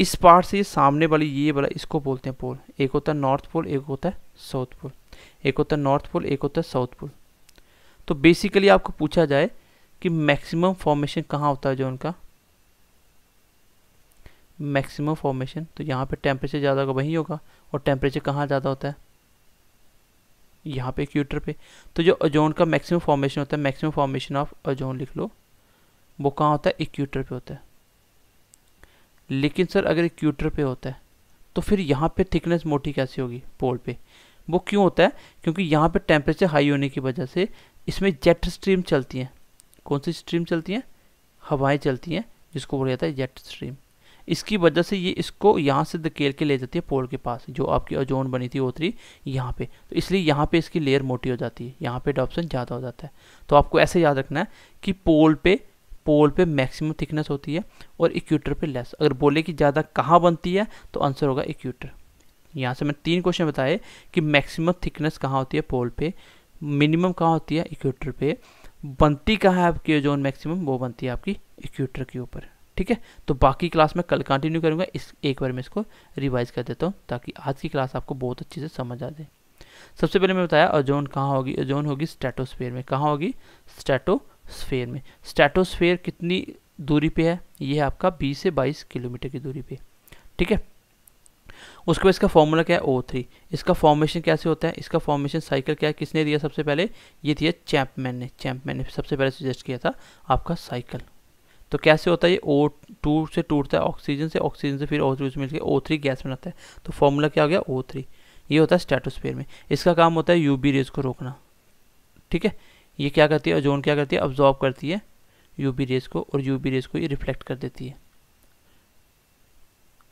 इस पार्ट से ये सामने वाली ये वाला इसको बोलते हैं पोल एक होता है नॉर्थ पोल एक होता है साउथ पोल एक होता है नॉर्थ पोल एक होता है साउथ पोल तो बेसिकली आपको पूछा जाए कि मैक्सिमम फॉर्मेशन कहाँ होता है जो उनका मैक्सिमम फॉर्मेशन तो यहाँ पे टेम्परेचर ज़्यादा होगा वहीं होगा और टेम्परेचर कहाँ ज़्यादा होता है यहाँ पे क्यूटर पे तो जो ओजोन का मैक्सिमम फॉर्मेशन होता है मैक्सिमम फॉर्मेशन ऑफ ओजोन लिख लो वो कहाँ होता है इक्यूटर पे होता है लेकिन सर अगर इक्यूटर पे होता है तो फिर यहाँ पे थिकनेस मोटी कैसी होगी पोल पे वो क्यों होता है क्योंकि यहाँ पे टेम्परेचर हाई होने की वजह से इसमें जेट स्ट्रीम चलती हैं कौन सी स्ट्रीम चलती हैं हवाएं चलती हैं जिसको बोला जाता है जेट स्ट्रीम इसकी वजह से ये इसको यहाँ से धकेल के ले जाती है पोल के पास जो आपकी ओजोन बनी थी ओतरी यहाँ पे तो इसलिए यहाँ पे इसकी लेयर मोटी हो जाती है यहाँ पे डॉप्सन ज़्यादा हो जाता है तो आपको ऐसे याद रखना है कि पोल पे पोल पे मैक्सिमम थिकनेस होती है और इक्यूटर पे लेस अगर बोले कि ज़्यादा कहाँ बनती है तो आंसर होगा इक्यूटर यहाँ से मैंने तीन क्वेश्चन बताए कि मैक्सिमम थिकनेस कहाँ होती है पोल पे मिनिमम कहाँ होती है इक्वेटर पे बनती कहाँ है आपकी ओजोन मैक्सिमम वो बनती है आपकी इक्वेटर के ऊपर ठीक है तो बाकी क्लास में कल कंटिन्यू करूँगा इस एक बार मैं इसको रिवाइज कर देता हूँ ताकि आज की क्लास आपको बहुत अच्छे से समझ आ जाए सबसे पहले मैं बताया ओजोन कहाँ होगी ओजोन होगी स्टेटोस्फेयर में कहाँ होगी स्टेटोस्फेयर में स्टेटोस्फेयर कितनी दूरी पे है ये है आपका 20 से 22 किलोमीटर की दूरी पे ठीक है उसके बाद इसका फॉर्मूला क्या है ओ थ्री इसका फॉर्मेशन कैसे होता है इसका फॉर्मेशन साइकिल क्या है किसने दिया सबसे पहले ये दिया चैंपमैन ने चैम्पमैन ने सबसे पहले सजेस्ट किया था आपका साइकिल तो कैसे होता है ये ओ टू से टूटता है ऑक्सीजन से ऑक्सीजन से फिर ओ थ्री मिलकर ओ थ्री गैस बनाता है तो फॉर्मूला क्या हो गया ओ थ्री ये होता है स्टेटोस्फेयर में इसका काम होता है यू बी रेज को रोकना ठीक है ये क्या करती है ओजोन क्या करती है ऑब्जॉर्व करती है यू बी रेज को और यू बी रेज को ये रिफ्लेक्ट कर देती है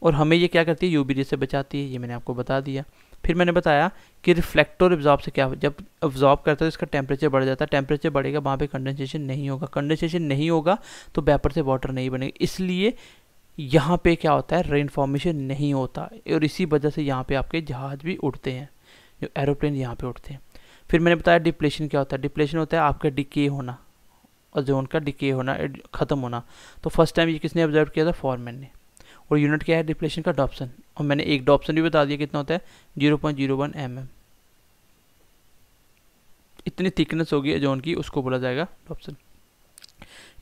और हमें ये क्या करती है यू से बचाती है ये मैंने आपको बता दिया फिर मैंने बताया कि रिफ्लेक्टर एब्जॉर्ब से क्या जब एब्जॉर्ब करता है तो इसका टेम्परेचर बढ़ जाता है टेम्परेचर बढ़ेगा वहाँ पे कंडेंसेशन नहीं होगा कंडेंसेशन नहीं होगा तो बैपर से वाटर नहीं बनेगा इसलिए यहाँ पे क्या होता है रेन फॉर्मेशन नहीं होता और इसी वजह से यहाँ पे आपके जहाज़ भी उड़ते हैं जो एरोप्लेन यहाँ पे उड़ते हैं फिर मैंने बताया डिप्लेशन क्या होता है डिप्लेशन होता है आपका डिके होना और जो उनका डिके होना ख़त्म होना तो फर्स्ट टाइम ये किसने ऑब्जर्व किया था फॉरमैन ने और यूनिट क्या है डिप्लेशन का डॉप्सन और मैंने एक डॉप्सन भी बता दिया कितना होता है zero point zero one M M इतनी थिकनेस होगी अजोन की उसको बोला जाएगा डॉप्सन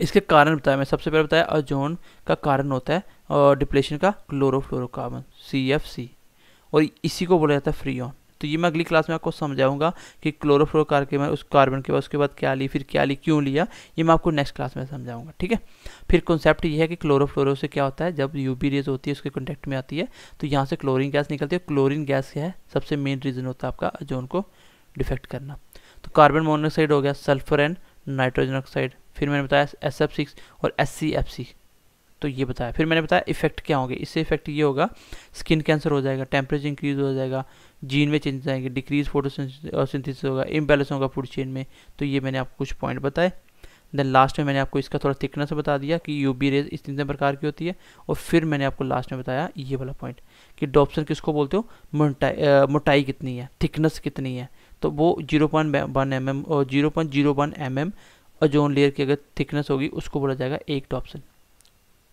इसके कारण बताया मैं सबसे पहले बताया अजोन का कारण होता है और डिप्लेशन का क्लोरोफ्लोरोकार्बन सी एफ सी और इसी को बोला जाता है फ्री ऑन तो ये मैं अगली क्लास में आपको समझाऊंगा कि क्लोरोफ्लोर मैं उस कार्बन के बाद उसके बाद क्या ली फिर क्या ली क्यों लिया ये मैं आपको नेक्स्ट क्लास में समझाऊंगा ठीक है फिर कॉन्सेप्ट ये है कि क्लोरोफ्लोरो से क्या होता है जब यूबी रेज होती है उसके कॉन्टेक्ट में आती है तो यहाँ से क्लोरिन गैस निकलती है क्लोरिन गैस क्या है सबसे मेन रीज़न होता है आपका अजोन को डिफेक्ट करना तो कार्बन मोनोऑक्साइड हो गया सल्फर एंड नाइट्रोजन ऑक्साइड फिर मैंने बताया एस एफ सिक्स और एस सी एफ सी तो ये बताया फिर मैंने बताया इफेक्ट क्या होंगे इससे इफेक्ट ये होगा स्किन कैंसर हो जाएगा टेम्परेचर इंक्रीज हो जाएगा जीन में चेंजेस आएंगे डिक्रीज फोटो सिंथिस होगा इम्बेलेंस होगा फूड चेन में तो ये मैंने आपको कुछ पॉइंट बताए देन लास्ट में मैंने आपको इसका थोड़ा थिकनेस बता दिया कि यू बी रेज इस तीन प्रकार की होती है और फिर मैंने आपको लास्ट में बताया ये वाला पॉइंट कि डॉप्सन किसको बोलते हो मोटाई मोटाई कितनी है थिकनेस कितनी है तो वो zero point one M M और zero point zero one M M ozone layer की अगर थिकनेस होगी उसको बोला जाएगा एक डॉप्सन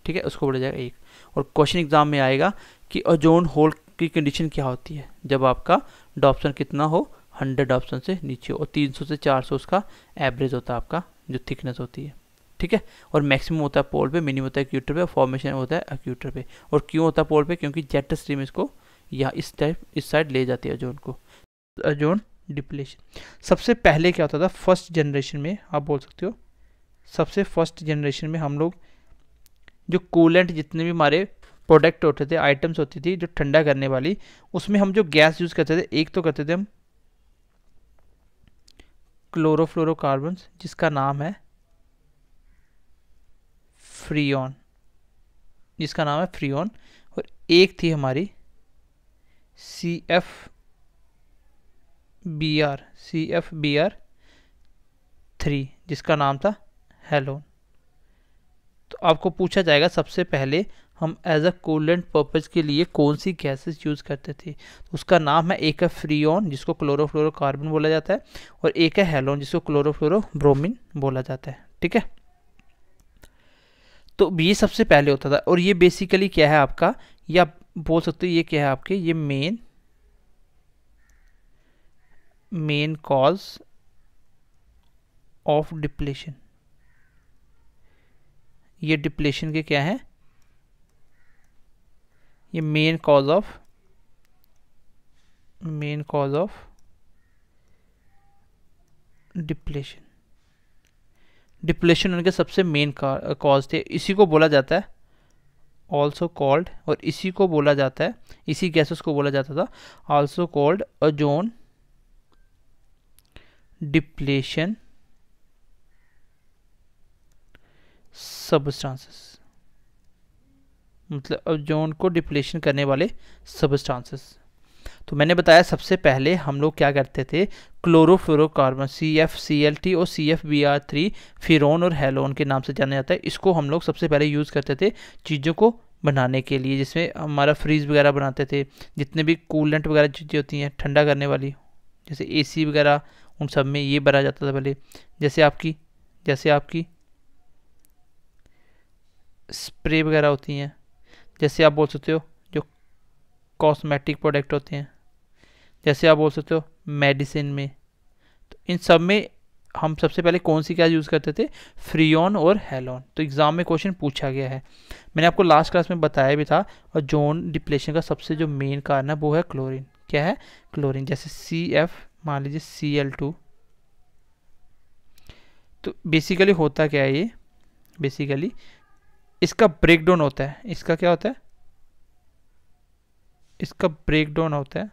ठीक है उसको बोला जाएगा एक और क्वेश्चन एग्जाम में आएगा कि ओजोन होल आपकी कंडीशन क्या होती है जब आपका डॉप्सन कितना हो 100 डॉप्सन से नीचे और 300 से 400 सौ उसका एवरेज होता है आपका जो थिकनेस होती है ठीक है और मैक्सिमम होता है पोल पे मिनिमम होता है एक्यूटर पे फॉर्मेशन होता है एक्यूटर पे और क्यों होता है पोल पे क्योंकि जेट स्ट्रीम इसको या इस टाइप इस साइड ले जाती है अजोन को अजोन डिप्लेशन सबसे पहले क्या होता था फर्स्ट जनरेशन में आप बोल सकते हो सबसे फर्स्ट जनरेशन में हम लोग जो कूलेंट जितने भी हमारे प्रोडक्ट होते थे आइटम्स होती थी जो ठंडा करने वाली उसमें हम जो गैस यूज़ करते थे एक तो करते थे हम क्लोरोफ्लोरोकार्बन जिसका नाम है फ्रीऑन जिसका नाम है फ्रीऑन और एक थी हमारी C F B R C F B R three जिसका नाम था हेलोन तो आपको पूछा जाएगा सबसे पहले हम एज अ कोलेंट पर्पज़ के लिए कौन सी गैसेस यूज़ करते थे तो उसका नाम है एक है फ्रीऑन जिसको क्लोरोफ्लोरोकार्बन बोला जाता है और एक है हेलोन जिसको क्लोरोफ्लोरोब्रोमिन बोला जाता है ठीक है तो ये सबसे पहले होता था और ये बेसिकली क्या है आपका या आप बोल सकते हो ये क्या है आपके ये main main cause of depletion ये डिप्लेशन के क्या है ये main cause of main cause of depletion depletion उनके सबसे मेन कॉज थे इसी को बोला जाता है ऑल्सो कॉल्ड और इसी को बोला जाता है इसी गैसेस को बोला जाता था also called ozone depletion substances मतलब ओजोन को डिप्लेशन करने वाले सबस्टांसेस तो मैंने बताया सबसे पहले हम लोग क्या करते थे chlorofluorocarbon C F C L T और C F B R three freon और हेलोन के नाम से जाना जाता है इसको हम लोग सबसे पहले यूज़ करते थे चीज़ों को बनाने के लिए जिसमें हमारा फ्रीज वगैरह बनाते थे जितने भी कूलेंट वगैरह चीज़ें होती हैं ठंडा करने वाली जैसे एसी वगैरह उन सब में ये भरा जाता था पहले जैसे आपकी जैसे आपकी स्प्रे वगैरह होती हैं जैसे आप बोल सकते हो जो कॉस्मेटिक प्रोडक्ट होते हैं जैसे आप बोल सकते हो मेडिसिन में तो इन सब में हम सबसे पहले कौन सी क्या यूज़ करते थे फ्रीऑन और हेलोन तो एग्ज़ाम में क्वेश्चन पूछा गया है मैंने आपको लास्ट क्लास में बताया भी था और जोन डिप्लेशन का सबसे जो मेन कारण है वो है क्लोरीन क्या है क्लोरीन जैसे सी एफ मान लीजिए सी एल टू तो बेसिकली होता क्या है ये बेसिकली इसका ब्रेकडाउन होता है इसका क्या होता है इसका ब्रेक डाउन होता है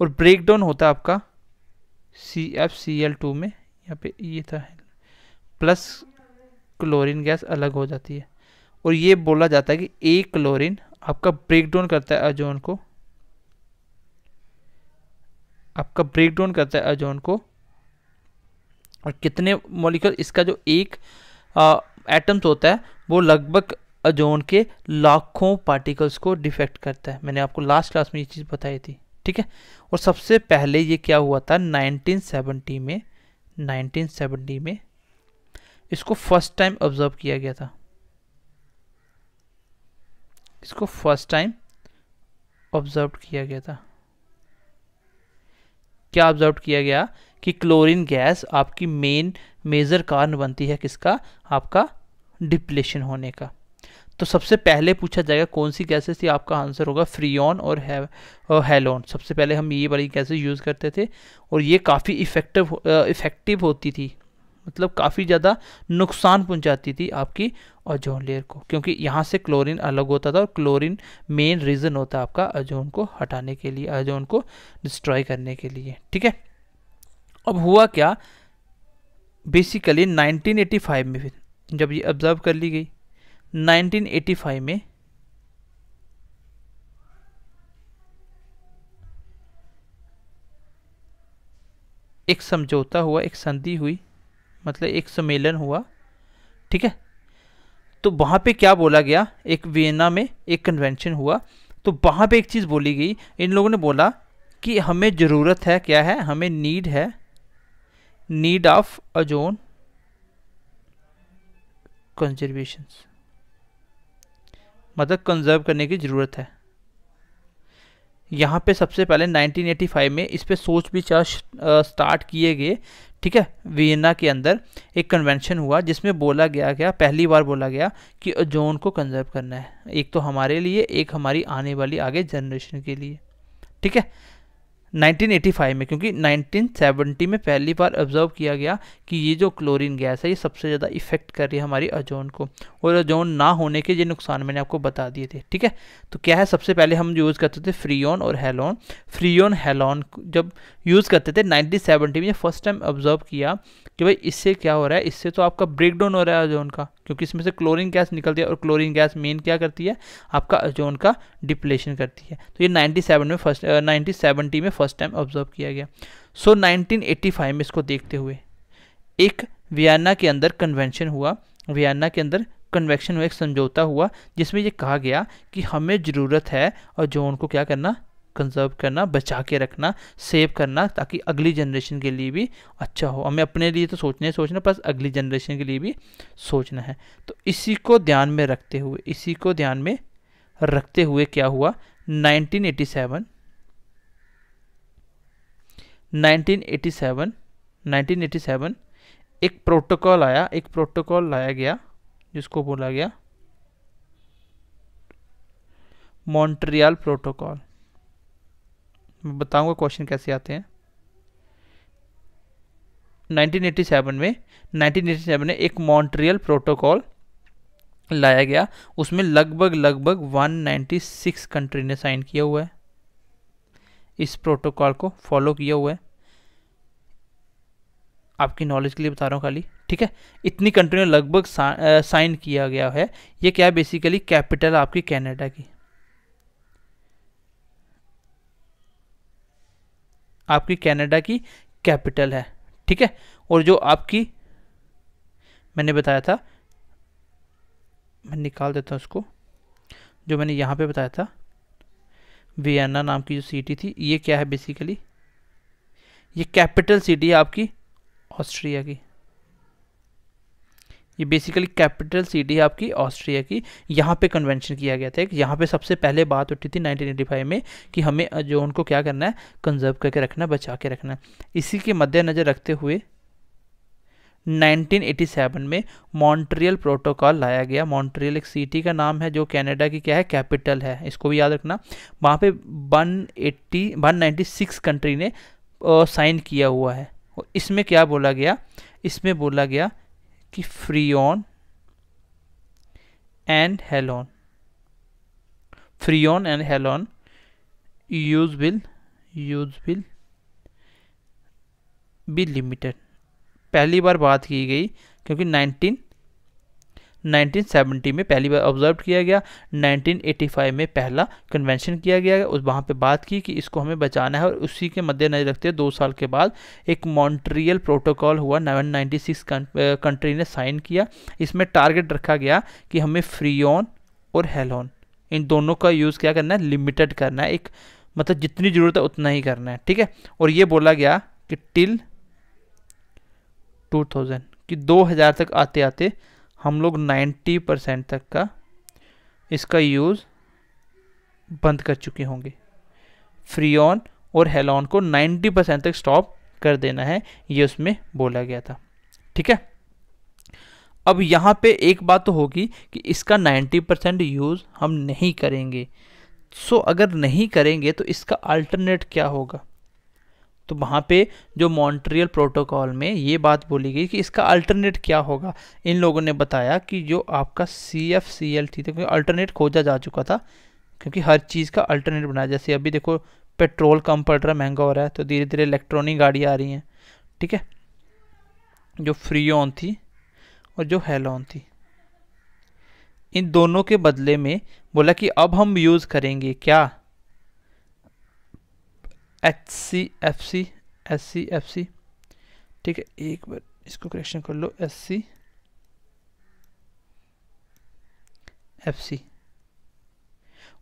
और ब्रेक डाउन होता है आपका C F C L two में यहाँ पे ये था प्लस क्लोरीन गैस अलग हो जाती है और ये बोला जाता है कि एक क्लोरीन आपका ब्रेकडाउन करता है अजोन को आपका ब्रेक डाउन करता है अजोन को और कितने मॉलिक्यूल इसका जो एक एटम्स होता है वो लगभग अजोन के लाखों पार्टिकल्स को डिफेक्ट करता है मैंने आपको लास्ट क्लास में ये चीज़ बताई थी ठीक है और सबसे पहले ये क्या हुआ था 1970 में 1970 में इसको फर्स्ट टाइम ऑब्जर्व किया गया था इसको फर्स्ट टाइम ऑब्जर्व किया गया था क्या ऑब्जर्व किया गया कि क्लोरीन गैस आपकी मेन मेजर कारण बनती है किसका आपका डिप्लेशन होने का तो सबसे पहले पूछा जाएगा कौन सी गैसेस थी आपका आंसर होगा फ्रीऑन और हेलोन सबसे पहले हम ये वाली गैसेस यूज़ करते थे और ये काफ़ी इफेक्टिव इफेक्टिव होती थी मतलब काफ़ी ज़्यादा नुकसान पहुंचाती थी आपकी ओजोन लेयर को क्योंकि यहाँ से क्लोरीन अलग होता था और क्लोरीन मेन रीज़न होता है आपका ओजोन को हटाने के लिए ओजोन को डिस्ट्रॉय करने के लिए ठीक है अब हुआ क्या बेसिकली 1985 में फिर जब ये ऑब्जर्व कर ली गई 1985 में एक समझौता हुआ एक संधि हुई मतलब एक सम्मेलन हुआ ठीक है तो वहाँ पे क्या बोला गया एक वियना में एक कन्वेंशन हुआ तो वहाँ पे एक चीज़ बोली गई इन लोगों ने बोला कि हमें ज़रूरत है क्या है हमें नीड है need of ozone कंजर्वेशन मतलब कंजर्व करने की ज़रूरत है यहाँ पे सबसे पहले 1985 में इस पे सोच विचार स्टार्ट किए गए ठीक है वियना के अंदर एक कन्वेंशन हुआ जिसमें बोला गया गया पहली बार बोला गया कि ओजोन को कंजर्व करना है एक तो हमारे लिए एक हमारी आने वाली आगे जनरेशन के लिए ठीक है 1985 में क्योंकि 1970 में पहली बार ऑब्जर्व किया गया कि ये जो क्लोरीन गैस है ये सबसे ज़्यादा इफेक्ट कर रही है हमारी ओजोन को और अजोन ना होने के ये नुकसान मैंने आपको बता दिए थे ठीक है तो क्या है सबसे पहले हम यूज़ करते थे फ्रीओन और हेलोन फ्रीओन हेलोन जब यूज़ करते थे नाइनटीन में फर्स्ट टाइम ऑब्जर्व किया कि भाई इससे क्या हो रहा है इससे तो आपका ब्रेकडाउन हो रहा है अजोन का क्योंकि इसमें से क्लोरिन गैस निकलती है और क्लोरिन गैस मेन क्या करती है आपका अजोन का डिप्लेशन करती है तो ये 97 में फर्स्ट नाइनटीन में फर्स्ट टाइम ऑब्जर्व किया गया सो so, 1985 में इसको देखते हुए एक वियना के अंदर कन्वेंशन हुआ वियना के अंदर कन्वेक्शन में एक समझौता हुआ जिसमें ये कहा गया कि हमें ज़रूरत है और जो उनको क्या करना कंजर्व करना बचा के रखना सेव करना ताकि अगली जनरेशन के लिए भी अच्छा हो हमें अपने लिए तो सोचना ही सोचना बस अगली जनरेशन के लिए भी सोचना है तो इसी को ध्यान में रखते हुए इसी को ध्यान में रखते हुए क्या हुआ 1987 1987 1987 एक प्रोटोकॉल आया एक प्रोटोकॉल लाया गया जिसको बोला गया मॉन्ट्रियल प्रोटोकॉल मैं बताऊंगा क्वेश्चन कैसे आते हैं 1987 में 1987 में एक मॉन्ट्रियल प्रोटोकॉल लाया गया उसमें लगभग लगभग 196 कंट्री ने साइन किया हुआ है इस प्रोटोकॉल को फॉलो किया हुआ है आपकी नॉलेज के लिए बता रहा हूँ खाली ठीक है इतनी कंट्री में लगभग साइन किया गया है ये क्या है बेसिकली कैपिटल आपकी कैनेडा की आपकी कनाडा की कैपिटल है ठीक है और जो आपकी मैंने बताया था मैं निकाल देता हूँ उसको जो मैंने यहाँ पे बताया था वियना नाम की जो सिटी थी ये क्या है बेसिकली ये कैपिटल सिटी है आपकी ऑस्ट्रिया की ये बेसिकली कैपिटल सिटी है आपकी ऑस्ट्रिया की यहाँ पे कन्वेंशन किया गया था यहाँ पे सबसे पहले बात उठी थी 1985 में कि हमें जो उनको क्या करना है कंजर्व करके रखना बचा के रखना इसी के मद्देनज़र रखते हुए 1987 में मॉन्ट्रियल प्रोटोकॉल लाया गया मॉन्ट्रियल एक सिटी का नाम है जो कनाडा की क्या है कैपिटल है इसको भी याद रखना वहाँ पे 180 196 कंट्री ने साइन किया हुआ है और इसमें क्या बोला गया इसमें बोला गया कि freon and halon freon and halon use will use will be limited पहली बार बात की गई क्योंकि 19 1970 में पहली बार ऑब्जर्व किया गया 1985 में पहला कन्वेंशन किया गया उस वहाँ पे बात की कि इसको हमें बचाना है और उसी के मद्देनजर रखते हुए दो साल के बाद एक मॉन्ट्रियल प्रोटोकॉल हुआ 1996 कंट्री ने साइन किया इसमें टारगेट रखा गया कि हमें फ्रीओन और हेलोन इन दोनों का यूज़ क्या करना है लिमिटेड करना है एक मतलब जितनी ज़रूरत है उतना ही करना है ठीक है और ये बोला गया कि टिल टू थाउजेंड कि दो हज़ार तक आते आते हम लोग नाइन्टी परसेंट तक का इसका यूज़ बंद कर चुके होंगे फ्रीऑन और हेलॉन को 90 परसेंट तक स्टॉप कर देना है ये उसमें बोला गया था ठीक है अब यहाँ पे एक बात तो होगी कि इसका 90 परसेंट यूज़ हम नहीं करेंगे सो अगर नहीं करेंगे तो इसका अल्टरनेट क्या होगा तो वहाँ पे जो मॉन्ट्रियल प्रोटोकॉल में ये बात बोली गई कि इसका अल्टरनेट क्या होगा इन लोगों ने बताया कि जो आपका सी एफ सी एल थी क्योंकि अल्टरनेट खोजा जा चुका था क्योंकि हर चीज़ का अल्टरनेट बनाया जैसे अभी देखो पेट्रोल कम पड़ रहा है महंगा हो रहा है तो धीरे धीरे इलेक्ट्रॉनिक गाड़ी आ रही हैं ठीक है जो फ्री ऑन थी और जो ऑन थी इन दोनों के बदले में बोला कि अब हम यूज़ करेंगे क्या H C F C S C F C ठीक है एक बार इसको करेक्शन कर लो एस सी एफ सी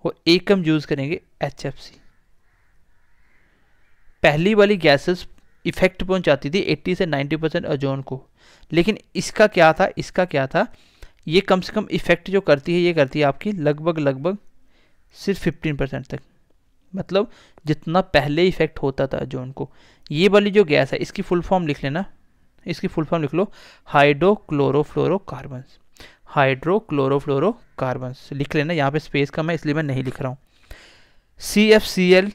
और हम यूज़ करेंगे एच एफ सी पहली वाली गैसेस इफेक्ट पहुंचाती थी 80 से 90 परसेंट ओजोन को लेकिन इसका क्या था इसका क्या था ये कम से कम इफेक्ट जो करती है ये करती है आपकी लगभग लगभग सिर्फ 15 परसेंट तक मतलब जितना पहले इफेक्ट होता था जो उनको ये वाली जो गैस है इसकी फुल फॉर्म लिख लेना इसकी फुल फॉर्म लिख लो हाइड्रोक्लोरोफ्लोरोकार्बन्स हाइड्रोक्लोरोफ्लोरोकार्बन्स लिख लेना यहाँ पे स्पेस कम है इसलिए मैं नहीं लिख रहा हूँ C F C L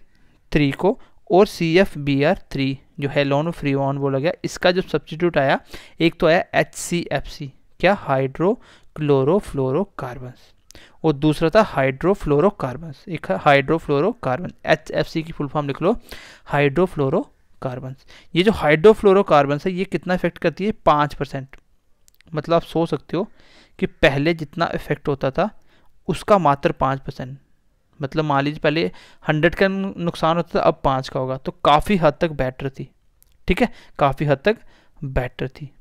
three को और C F B R three जो है लोन फ्री ऑन बोला गया इसका जो सब्सटीट्यूट आया एक तो आया एच सी एफ सी क्या हाइड्रो क्लोरोफ्लोरोकार्बन्स और दूसरा था हाइड्रोफ्लोरोकार्बन एक हाइड्रोफ्लोरोकार्बन एच एफ सी की फुल फॉर्म लिख लो हाइड्रोफ्लोरोकार्बन ये जो हाइड्रोफ्लोरोकार्बन है ये कितना इफेक्ट करती है पाँच परसेंट मतलब आप सोच सकते हो कि पहले जितना इफेक्ट होता था उसका मात्र पाँच परसेंट मतलब मान लीजिए पहले हंड्रेड का नुकसान होता था अब पाँच का होगा तो काफ़ी हद तक बेटर थी ठीक है काफ़ी हद तक बेटर थी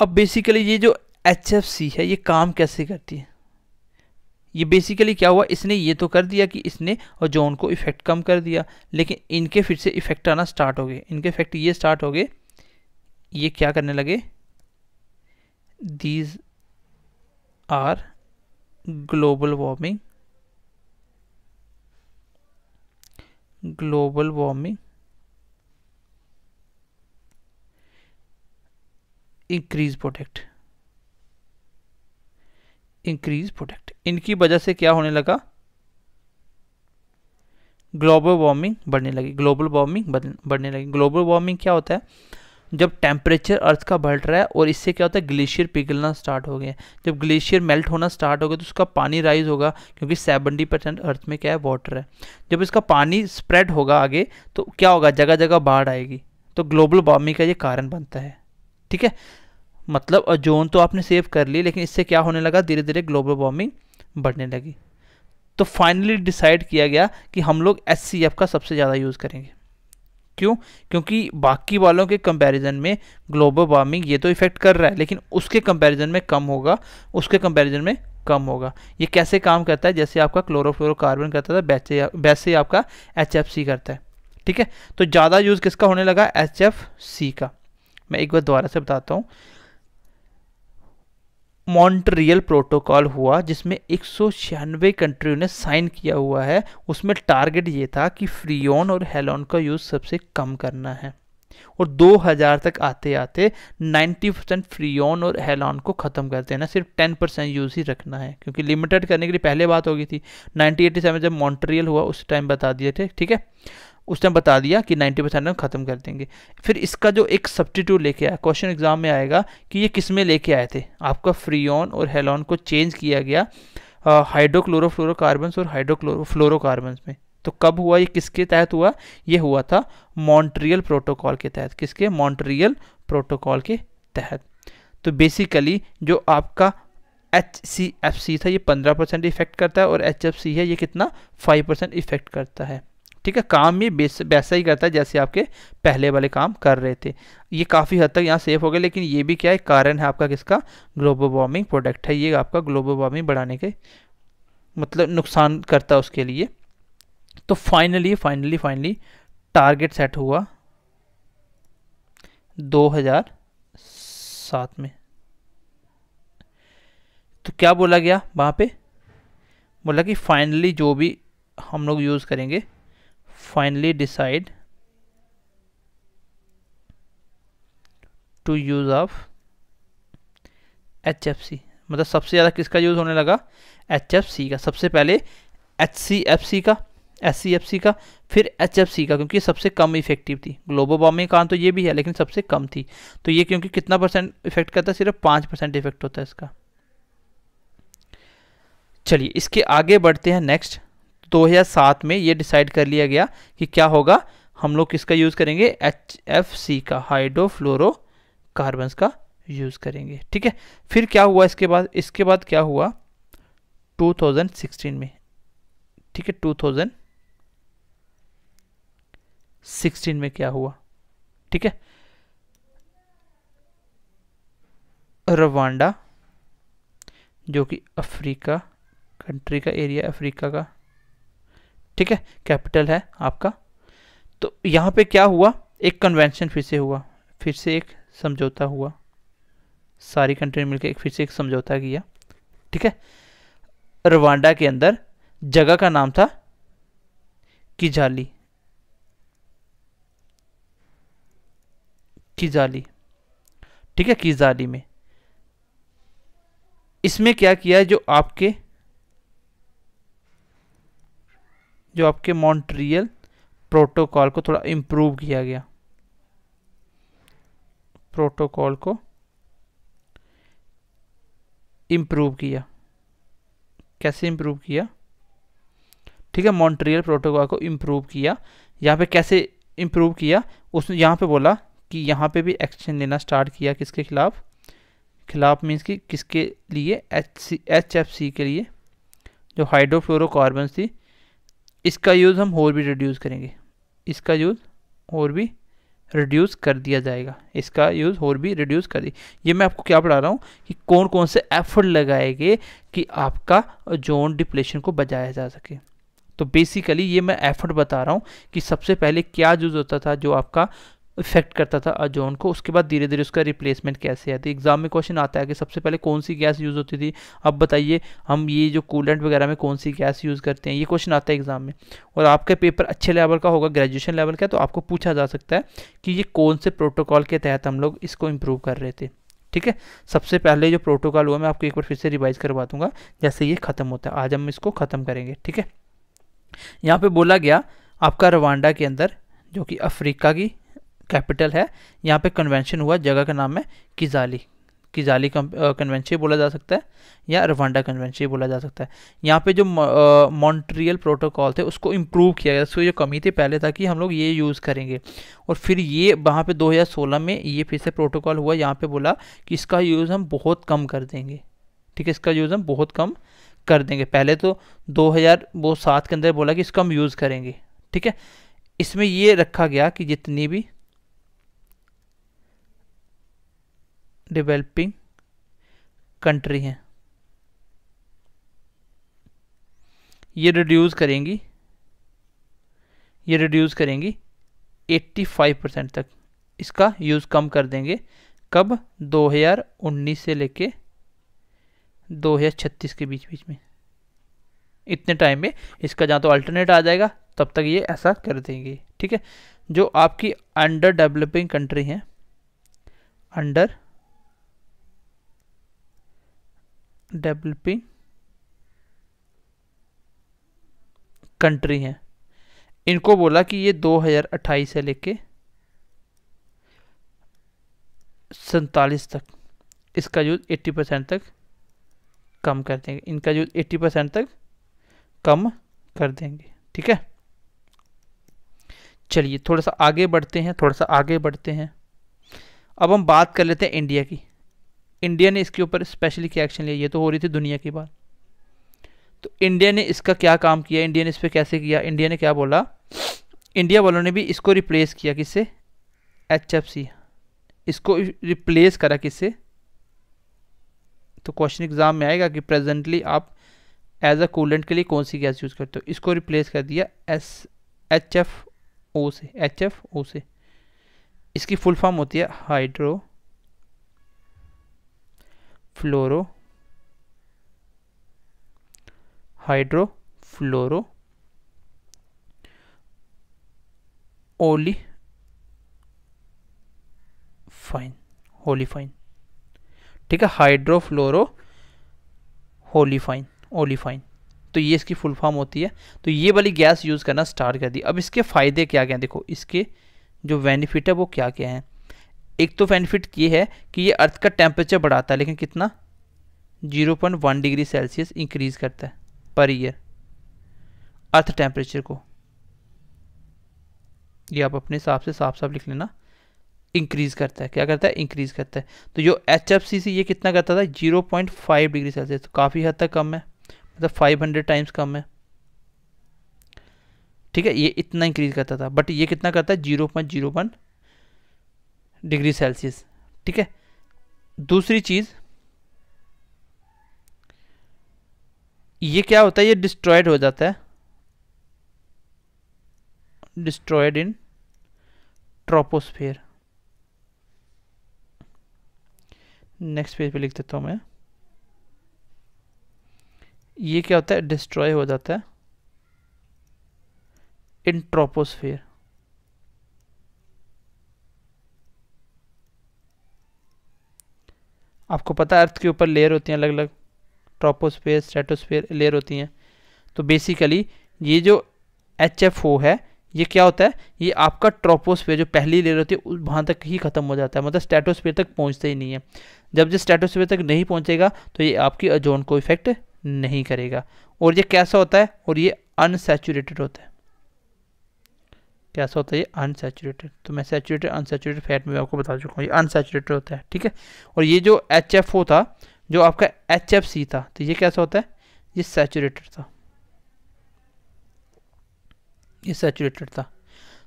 अब बेसिकली ये जो एच है ये काम कैसे करती है ये बेसिकली क्या हुआ इसने ये तो कर दिया कि इसने और जॉन को इफेक्ट कम कर दिया लेकिन इनके फिर से इफेक्ट आना स्टार्ट हो गए इनके इफेक्ट ये स्टार्ट हो गए ये क्या करने लगे these are global warming global warming increase protect increase product इनकी वजह से क्या होने लगा ग्लोबल वार्मिंग बढ़ने लगी ग्लोबल वार्मिंग बढ़ने लगी ग्लोबल वार्मिंग क्या होता है जब टेम्परेचर अर्थ का बढ़ रहा है और इससे क्या होता है ग्लेशियर पिघलना स्टार्ट हो गया जब ग्लेशियर मेल्ट होना स्टार्ट हो गया तो उसका पानी राइज होगा क्योंकि सेवेंटी परसेंट अर्थ में क्या है वाटर है जब इसका पानी स्प्रेड होगा आगे तो क्या होगा जगह जगह बाढ़ आएगी तो ग्लोबल वार्मिंग का ये कारण बनता है ठीक है मतलब ओजोन तो आपने सेव कर ली लेकिन इससे क्या होने लगा धीरे धीरे ग्लोबल वार्मिंग बढ़ने लगी तो फाइनली डिसाइड किया गया कि हम लोग एस का सबसे ज़्यादा यूज़ करेंगे क्यों क्योंकि बाकी वालों के कंपैरिजन में ग्लोबल वार्मिंग ये तो इफ़ेक्ट कर रहा है लेकिन उसके कंपैरिजन में कम होगा उसके कंपैरिजन में कम होगा ये कैसे काम करता है जैसे आपका क्लोरोफ्लोरोकार्बन करता था वैसे वैसे आपका एच करता है ठीक है तो ज़्यादा यूज़ किसका होने लगा एच का मैं एक बार दोबारा से बताता हूँ मॉन्ट्रियल प्रोटोकॉल हुआ जिसमें एक कंट्रियों ने साइन किया हुआ है उसमें टारगेट ये था कि फ्रियोन और हेलोन का यूज़ सबसे कम करना है और 2000 तक आते आते 90 परसेंट फ्रियोन और हेलोन को ख़त्म कर देना सिर्फ 10 परसेंट यूज़ ही रखना है क्योंकि लिमिटेड करने के लिए पहले बात हो गई थी 1987 जब मॉन्ट्रियल हुआ उस टाइम बता दिए थे ठीक है उसने बता दिया कि 90 परसेंट हम ख़त्म कर देंगे फिर इसका जो एक सब्सटीट्यूट लेके आया क्वेश्चन एग्जाम में आएगा कि ये किस में लेके आए थे आपका फ्रीऑन और हेलॉन को चेंज किया गया हाइड्रोक्लोरोफ्लोरोकार्बन्स और हाइड्रोक्लोरोफ्लोरोकार्बन्स में तो कब हुआ ये किसके तहत हुआ ये हुआ था मॉन्ट्रियल प्रोटोकॉल के तहत किसके मॉन्ट्रियल प्रोटोकॉल के तहत तो बेसिकली जो आपका एच सी एफ सी था ये पंद्रह परसेंट इफेक्ट करता है और एच एफ सी है ये कितना फाइव परसेंट इफेक्ट करता है ठीक है काम भी वैसा ही करता है जैसे आपके पहले वाले काम कर रहे थे ये काफ़ी हद तक यहाँ सेफ हो गया लेकिन ये भी क्या है कारण है आपका किसका ग्लोबल वार्मिंग प्रोडक्ट है ये आपका ग्लोबल वार्मिंग बढ़ाने के मतलब नुकसान करता है उसके लिए तो finally finally finally target set हुआ 2007 में तो क्या बोला गया वहाँ पे बोला कि फाइनली जो भी हम लोग यूज़ करेंगे finally decide to use of H F C मतलब सबसे ज़्यादा किसका यूज़ होने लगा एच एफ सी का सबसे पहले एच सी एफ सी का एच सी एफ सी का फिर एच एफ सी का क्योंकि सबसे कम इफेक्टिव थी ग्लोबल वार्मिंग कारण तो ये भी है लेकिन सबसे कम थी तो ये क्योंकि कितना परसेंट इफेक्ट करता है सिर्फ पाँच परसेंट इफेक्ट होता है इसका चलिए इसके आगे बढ़ते हैं नेक्स्ट 2007 में ये डिसाइड कर लिया गया कि क्या होगा हम लोग किसका यूज़ करेंगे एच एफ सी का हाइड्रोफ्लोरो कार्बन का यूज़ करेंगे ठीक है फिर क्या हुआ इसके बाद इसके बाद क्या हुआ 2016 में ठीक है 2016 में क्या हुआ ठीक है रवांडा जो कि अफ्रीका कंट्री का एरिया अफ्रीका का ठीक है कैपिटल है आपका तो यहाँ पे क्या हुआ एक कन्वेंशन फिर से हुआ फिर से एक समझौता हुआ सारी कंट्री ने मिलकर फिर से एक समझौता किया ठीक है रवांडा के अंदर जगह का नाम था किजाली किजाली ठीक है किजाली में इसमें क्या किया जो आपके जो आपके मॉन्ट्रियल प्रोटोकॉल को थोड़ा इम्प्रूव किया गया प्रोटोकॉल को इम्प्रूव किया कैसे इम्प्रूव किया ठीक है मॉन्ट्रियल प्रोटोकॉल को इम्प्रूव किया यहाँ पे कैसे इम्प्रूव किया उसने यहाँ पे बोला कि यहाँ पे भी एक्शन लेना स्टार्ट किया किसके खिलाफ खिलाफ मीन्स कि किसके लिए H C H F C के लिए जो हाइड्रोफ्लोरोकार्बन थी इसका यूज़ हम और भी रिड्यूस करेंगे इसका यूज़ और भी रिड्यूस कर दिया जाएगा इसका यूज़ और भी रिड्यूस कर दी ये मैं आपको क्या पढ़ा रहा हूँ कि कौन कौन से एफर्ट लगाएंगे कि आपका जोन डिप्लेशन को बचाया जा सके तो बेसिकली ये मैं एफर्ट बता रहा हूँ कि सबसे पहले क्या यूज़ होता था जो आपका इफेक्ट करता था अजोन को उसके बाद धीरे धीरे उसका रिप्लेसमेंट कैसे आती है एग्जाम में क्वेश्चन आता है कि सबसे पहले कौन सी गैस यूज़ होती थी अब बताइए हम ये जो कूलेंट वगैरह में कौन सी गैस यूज़ करते हैं ये क्वेश्चन आता है एग्जाम में और आपका पेपर अच्छे लेवल का होगा ग्रेजुएशन लेवल का तो आपको पूछा जा सकता है कि ये कौन से प्रोटोकॉल के तहत हम लोग इसको इम्प्रूव कर रहे थे ठीक है सबसे पहले जो प्रोटोकॉल हुआ मैं आपको एक बार फिर से रिवाइज करवा दूंगा जैसे ये ख़त्म होता है आज हम इसको ख़त्म करेंगे ठीक है यहाँ पे बोला गया आपका रवांडा के अंदर जो कि अफ्रीका की कैपिटल है यहाँ पे कन्वेंशन हुआ जगह का नाम है किजाली किजाली कन्वेंशन बोला जा सकता है या रवांडा कन्वेंशन बोला जा सकता है यहाँ पे जो मॉन्ट्रियल प्रोटोकॉल थे उसको इम्प्रूव किया गया उसकी जो कमी थी पहले था कि हम लोग ये यूज़ करेंगे और फिर ये वहाँ पे 2016 में ये फिर से प्रोटोकॉल हुआ यहाँ पे बोला कि इसका यूज़ हम बहुत कम कर देंगे ठीक है इसका यूज़ हम बहुत कम कर देंगे पहले तो दो हज़ार वो सात के अंदर बोला कि इसका हम यूज़ करेंगे ठीक है इसमें ये रखा गया कि जितनी भी डेवलपिंग कंट्री हैं ये रिड्यूस करेंगी ये रिड्यूस करेंगी 85 परसेंट तक इसका यूज़ कम कर देंगे कब 2019 से लेके 2036 के बीच बीच में इतने टाइम में इसका जहाँ तो अल्टरनेट आ जाएगा तब तक ये ऐसा कर देंगे ठीक है जो आपकी अंडर डेवलपिंग कंट्री हैं अंडर डेवलपिंग कंट्री हैं इनको बोला कि ये 2028 से लेके सैतालीस तक इसका यूज 80 परसेंट तक कम कर देंगे इनका यूज 80 परसेंट तक कम कर देंगे ठीक है चलिए थोड़ा सा आगे बढ़ते हैं थोड़ा सा आगे बढ़ते हैं अब हम बात कर लेते हैं इंडिया की इंडिया ने इसके ऊपर स्पेशली क्या एक्शन लिया ये तो हो रही थी दुनिया की बात तो इंडिया ने इसका क्या काम किया इंडिया ने इस पर कैसे किया इंडिया ने क्या बोला इंडिया वालों ने भी इसको रिप्लेस किया किससे एच एफ सी इसको रिप्लेस करा किससे तो क्वेश्चन एग्जाम में आएगा कि प्रेजेंटली आप एज अ कूलेंट के लिए कौन सी गैस यूज़ करते हो इसको रिप्लेस कर दिया एस एच एफ ओ से एच एफ ओ से इसकी फुल फॉर्म होती है hydro fluoro hydro fluoro olefin olefin ठीक है हाइड्रोफ्लोरो होलीफाइन ओलीफाइन तो ये इसकी फुल फॉर्म होती है तो ये वाली गैस यूज़ करना स्टार्ट कर दी अब इसके फ़ायदे क्या क्या हैं देखो इसके जो बेनिफिट है वो क्या क्या हैं एक तो बेनिफिट ये है कि ये अर्थ का टेम्परेचर बढ़ाता है लेकिन कितना 0.1 डिग्री सेल्सियस इंक्रीज करता है पर ईयर अर्थ टेम्परेचर को ये आप अपने हिसाब से साफ साफ लिख लेना इंक्रीज़ करता है क्या करता है इंक्रीज़ करता है तो जो एच एफ सी सी ये कितना करता था 0.5 डिग्री सेल्सियस तो काफ़ी हद तक कम है मतलब 500 टाइम्स कम है ठीक है ये इतना इंक्रीज़ करता था बट ये कितना करता है zero point zero one degree Celsius ठीक है दूसरी चीज़ ये क्या होता है ये डिस्ट्रॉयड हो जाता है destroyed in troposphere next page पे लिख देता हूं मैं ये क्या होता है डिस्ट्रॉय हो जाता है इन ट्रोपोस्फेयर आपको पता है अर्थ के ऊपर लेयर होती हैं अलग अलग ट्रोपोस्फेयर स्टेटोस्फेयर लेयर होती हैं तो बेसिकली ये जो एच एफ ओ है ये क्या होता है ये आपका ट्रोपोस्फेयर जो पहली लेयर होती है उस वहाँ तक ही ख़त्म हो जाता है मतलब स्टेटोस्फेयर तक पहुँचता ही नहीं है जब जिस स्टेटोस्फेयर तक नहीं पहुँचेगा तो ये आपकी ओजोन को इफेक्ट नहीं करेगा और ये कैसा होता है और ये अनसेचुरेटेड होता है कैसा तो होता है ये अनसेचुरेटेड तो मैं सेचुरेटेड अनसेचुरेटेड फैट में आपको बता चुका हूँ ये अनसेचुरेटेड होता है ठीक है और ये जो एच एफ ओ था जो आपका एच एफ सी था तो ये कैसा होता है ये सेचुरेटेड था ये सेचुरेटेड था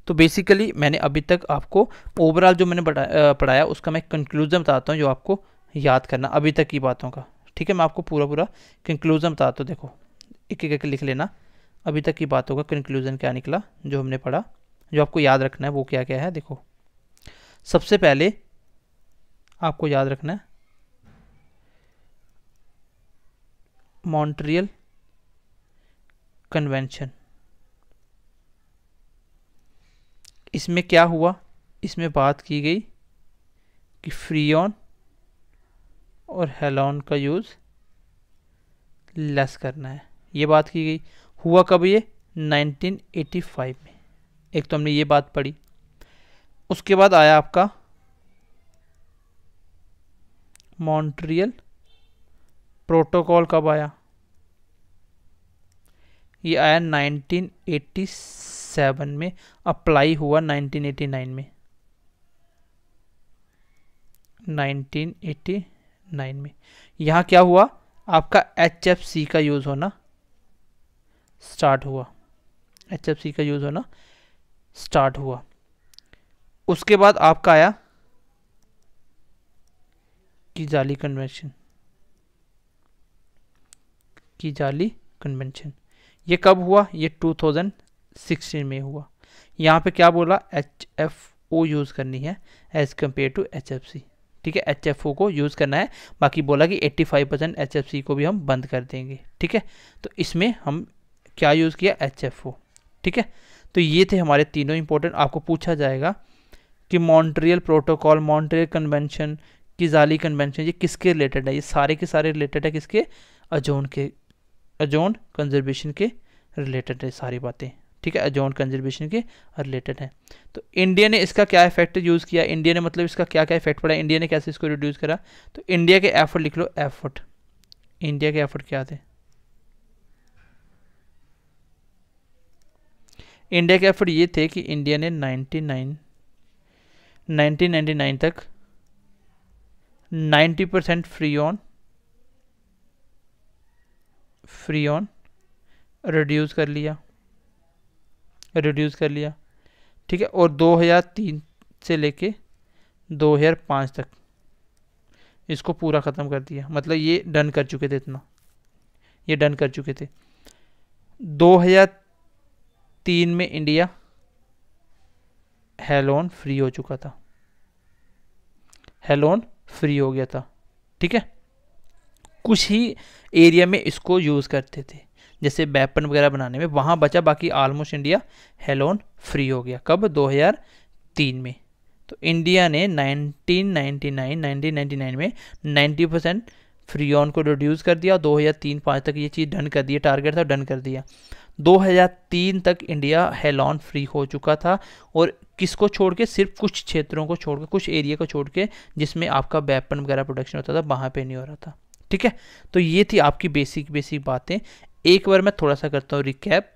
तो बेसिकली मैंने अभी तक आपको ओवरऑल जो मैंने पढ़ाया उसका मैं कंक्लूजन बताता हूँ जो आपको याद करना अभी तक की बातों का ठीक है मैं आपको पूरा पूरा कंक्लूजन बताता हूँ देखो एक एक लिख लेना अभी तक की बातों का कंक्लूजन क्या निकला जो हमने पढ़ा जो आपको याद रखना है वो क्या क्या है देखो सबसे पहले आपको याद रखना है मॉन्ट्रियल कन्वेंशन इसमें क्या हुआ इसमें बात की गई कि फ्रीऑन और हेलॉन का यूज़ लेस करना है ये बात की गई हुआ कब ये 1985 में एक तो हमने ये बात पढ़ी उसके बाद आया आपका मॉन्ट्रियल प्रोटोकॉल कब आया ये आया 1987 में अप्लाई हुआ 1989 में 1989 में यहाँ क्या हुआ आपका एच का यूज़ होना स्टार्ट हुआ एच का यूज़ होना स्टार्ट हुआ उसके बाद आपका आया की जाली कन्वेंशन की जाली कन्वेंशन ये कब हुआ ये 2016 में हुआ यहाँ पे क्या बोला एच एफ ओ यूज़ करनी है as compare to H F C ठीक है एच एफ ओ को यूज़ करना है बाकी बोला कि 85 परसेंट एच एफ सी को भी हम बंद कर देंगे ठीक है तो इसमें हम क्या यूज़ किया एच एफ ओ ठीक है तो ये थे हमारे तीनों इंपॉर्टेंट आपको पूछा जाएगा कि Montreal protocol Montreal convention Kigali convention ये किसके रिलेटेड है ये सारे के सारे रिलेटेड है किसके अजोन के अजोन कंजर्वेशन के रिलेटेड है सारी बातें ठीक है अजोन कंजर्वेशन के रिलेटेड है तो इंडिया ने इसका क्या इफेक्ट यूज़ किया इंडिया ने मतलब इसका क्या क्या इफेक्ट पड़ा इंडिया ने कैसे इसको रिड्यूस करा तो इंडिया के एफर्ट लिख लो एफर्ट इंडिया के एफर्ट क्या थे इंडिया के एफर्ट ये थे कि इंडिया ने 99 1999 तक 90 percent freon freon reduce कर लिया रिड्यूस कर लिया ठीक है और 2003 से लेके 2005 तक इसको पूरा ख़त्म कर दिया मतलब ये डन कर चुके थे इतना ये डन कर चुके थे तीन में इंडिया हेलोन फ्री हो चुका था हेलोन फ्री हो गया था ठीक है कुछ ही एरिया में इसको यूज़ करते थे जैसे वेपन वगैरह बनाने में वहाँ बचा बाकी आलमोस्ट इंडिया हेलोन फ्री हो गया कब 2003 में तो इंडिया ने 1999 1999 में 90 परसेंट फ्री ऑन को रिड्यूस कर दिया 2003-5 तक ये चीज़ डन कर दी टारगेट था डन कर दिया 2003 तक इंडिया हेलॉन फ्री हो चुका था और किसको छोड़ के सिर्फ कुछ क्षेत्रों को छोड़ के कुछ एरिया को छोड़ के जिसमें आपका वेपन वगैरह प्रोडक्शन होता था वहाँ पे नहीं हो रहा था ठीक है तो ये थी आपकी बेसिक बेसिक बातें एक बार मैं थोड़ा सा करता हूँ रिकैप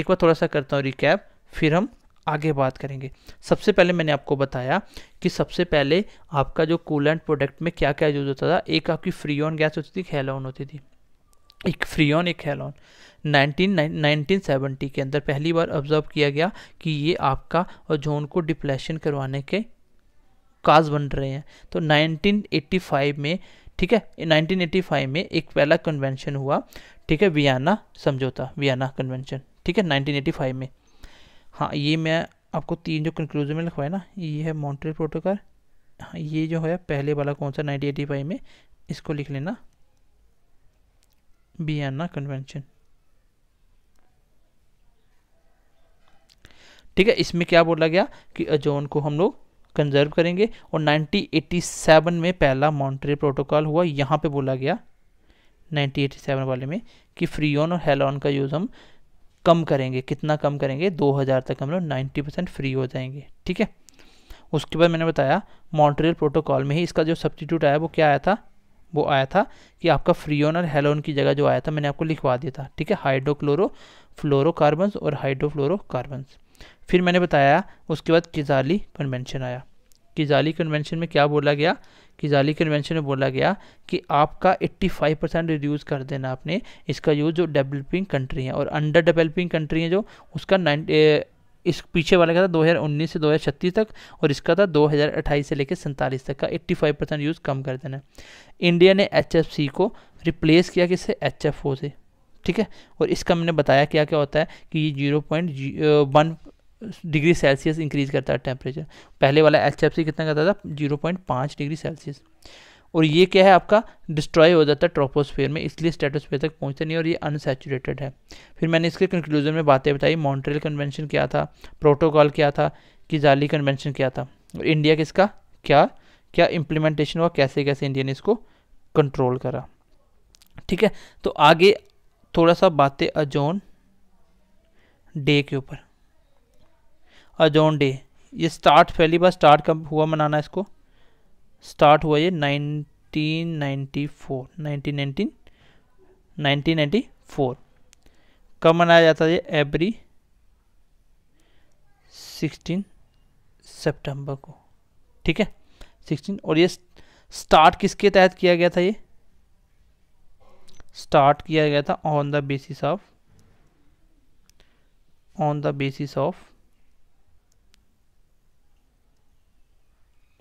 एक बार थोड़ा सा करता हूँ रिकैप फिर हम आगे बात करेंगे सबसे पहले मैंने आपको बताया कि सबसे पहले आपका जो कूलेंट प्रोडक्ट में क्या क्या यूज होता था एक आपकी फ्री ऑन गैस होती थी हेलोन होती थी एक फ्री ऑन एक हेलोन नाइनटीन नाइनटीन सेवेंटी के अंदर पहली बार ऑब्जर्व किया गया कि ये आपका ओजोन को डिप्लेशन करवाने के काज बन रहे हैं तो 1985 में ठीक है 1985 में एक पहला कन्वेंशन हुआ ठीक है वियना समझौता वियना कन्वेंशन ठीक है 1985 में हाँ ये मैं आपको तीन जो कंक्लूजन में लिखवाया ना ये है मॉन्ट्रियल प्रोटोकॉल हाँ ये जो है पहले वाला कौन सा 1985 में इसको लिख लेना बियाना कन्वेंशन ठीक है इसमें क्या बोला गया कि अजोन को हम लोग कंजर्व करेंगे और 1987 में पहला मॉन्ट्रे प्रोटोकॉल हुआ यहाँ पे बोला गया 1987 वाले में कि फ्रीओन और हेलोन का यूज़ हम कम करेंगे कितना कम करेंगे 2000 तक हम लोग नाइन्टी परसेंट फ्री हो जाएंगे ठीक है उसके बाद मैंने बताया मॉन्ट्रियल प्रोटोकॉल में ही इसका जो सब्सटीट्यूट आया वो क्या आया था वो आया था कि आपका फ्रीओन और हेलोन की जगह जो आया था मैंने आपको लिखवा दिया था ठीक है हाइड्रोक्लोरो फ्लोरोकार्बन्स और हाइड्रोफ्लोरोकार्बन्स फिर मैंने बताया उसके बाद किजाली कन्वेंशन आया किजाली कन्वेंशन में क्या बोला गया किजाली कन्वेंशन में बोला गया कि आपका 85 परसेंट रिड्यूज़ कर देना आपने इसका यूज़ जो डेवलपिंग कंट्री हैं और अंडर डेवलपिंग कंट्री हैं जो उसका इस पीछे वाला का था 2019 से 2036 तक और इसका था 2028 से लेकर सैंतालीस तक का 85 परसेंट यूज़ कम कर देना इंडिया ने एच को रिप्लेस किया किससे एच से ठीक है और इसका मैंने बताया क्या क्या होता है कि ये zero point one degree Celsius increase करता है टेम्परेचर पहले वाला एच कितना करता था जीरो पॉइंट पाँच डिग्री सेल्सियस और ये क्या है आपका डिस्ट्रॉय हो जाता है ट्रोपोस्फेयर में इसलिए स्टेटोस्फेयर तक पहुंचता नहीं और ये अनसेचुरेटेड है फिर मैंने इसके कंक्लूजन में बातें बताई मॉन्ट्रियल कन्वेंशन क्या था प्रोटोकॉल क्या था कि जाली कन्वेंशन क्या था और इंडिया किसका क्या क्या इम्प्लीमेंटेशन हुआ कैसे कैसे इंडिया ने इसको कंट्रोल करा ठीक है तो आगे थोड़ा सा बातें अजोन डे के ऊपर अजोन डे ये स्टार्ट पहली बार स्टार्ट कब हुआ मनाना इसको स्टार्ट हुआ ये nineteen ninety four nineteen nineteen ninety four कब मनाया जाता है एवरी सिक्सटीन सितंबर को ठीक है सिक्सटीन और ये स्टार्ट किसके तहत किया गया था ये स्टार्ट किया गया था on the basis of on the basis of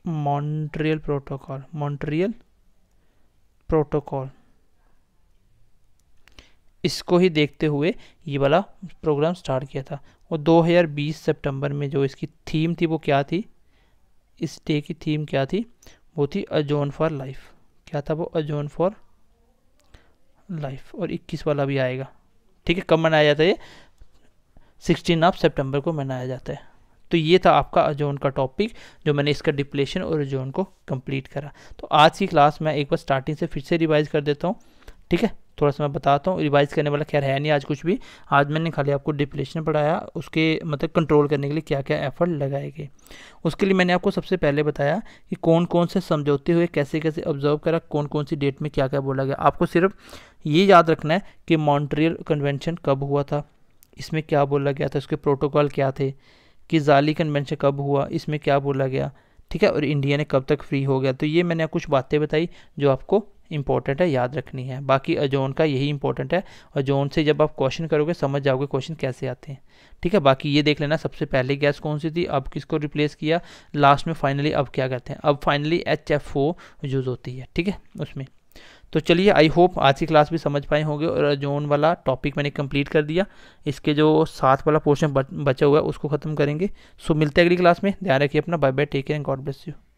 Montreal protocol Montreal protocol इसको ही देखते हुए ये वाला प्रोग्राम स्टार्ट किया था और 2020 सितंबर में जो इसकी थीम थी वो क्या थी इस डे की थीम क्या थी वो थी अजोन फॉर लाइफ क्या था वो अजोन फॉर लाइफ और 21 वाला भी आएगा ठीक है कब मनाया जाता है ये सिक्सटीन ऑफ सितंबर को मनाया जाता है तो ये था आपका अजोन का टॉपिक जो मैंने इसका डिप्लेशन और अजोन को कंप्लीट करा तो आज की क्लास मैं एक बार स्टार्टिंग से फिर से रिवाइज कर देता हूँ ठीक है थोड़ा सा मैं बताता हूँ रिवाइज करने वाला खैर है नहीं आज कुछ भी आज मैंने खाली आपको डिप्लेशन पढ़ाया उसके मतलब कंट्रोल करने के लिए क्या क्या एफर्ट लगाए गए उसके लिए मैंने आपको सबसे पहले बताया कि कौन कौन से समझौते हुए कैसे कैसे ऑब्जर्व करा कौन कौन सी डेट में क्या क्या बोला गया आपको सिर्फ ये याद रखना है कि मॉन्ट्रियल कन्वेंशन कब हुआ था इसमें क्या बोला गया था उसके प्रोटोकॉल क्या थे कि जाली कन्वेंशन कब हुआ इसमें क्या बोला गया ठीक है और इंडिया ने कब तक फ्री हो गया तो ये मैंने कुछ बातें बताई जो आपको इंपॉर्टेंट है याद रखनी है बाकी अजोन का यही इंपॉर्टेंट है अजोन से जब आप क्वेश्चन करोगे समझ जाओगे क्वेश्चन कैसे आते हैं ठीक है बाकी ये देख लेना सबसे पहले गैस कौन सी थी अब किसको रिप्लेस किया लास्ट में फाइनली अब क्या कहते हैं अब finally H F O use होती है ठीक है उसमें तो चलिए आई होप आज की क्लास भी समझ पाए होंगे और जोन वाला टॉपिक मैंने कंप्लीट कर दिया इसके जो साथ वाला पोर्शन बचा हुआ है उसको ख़त्म करेंगे सो मिलते हैं अगली क्लास में ध्यान रखिए अपना bye bye take care and God bless you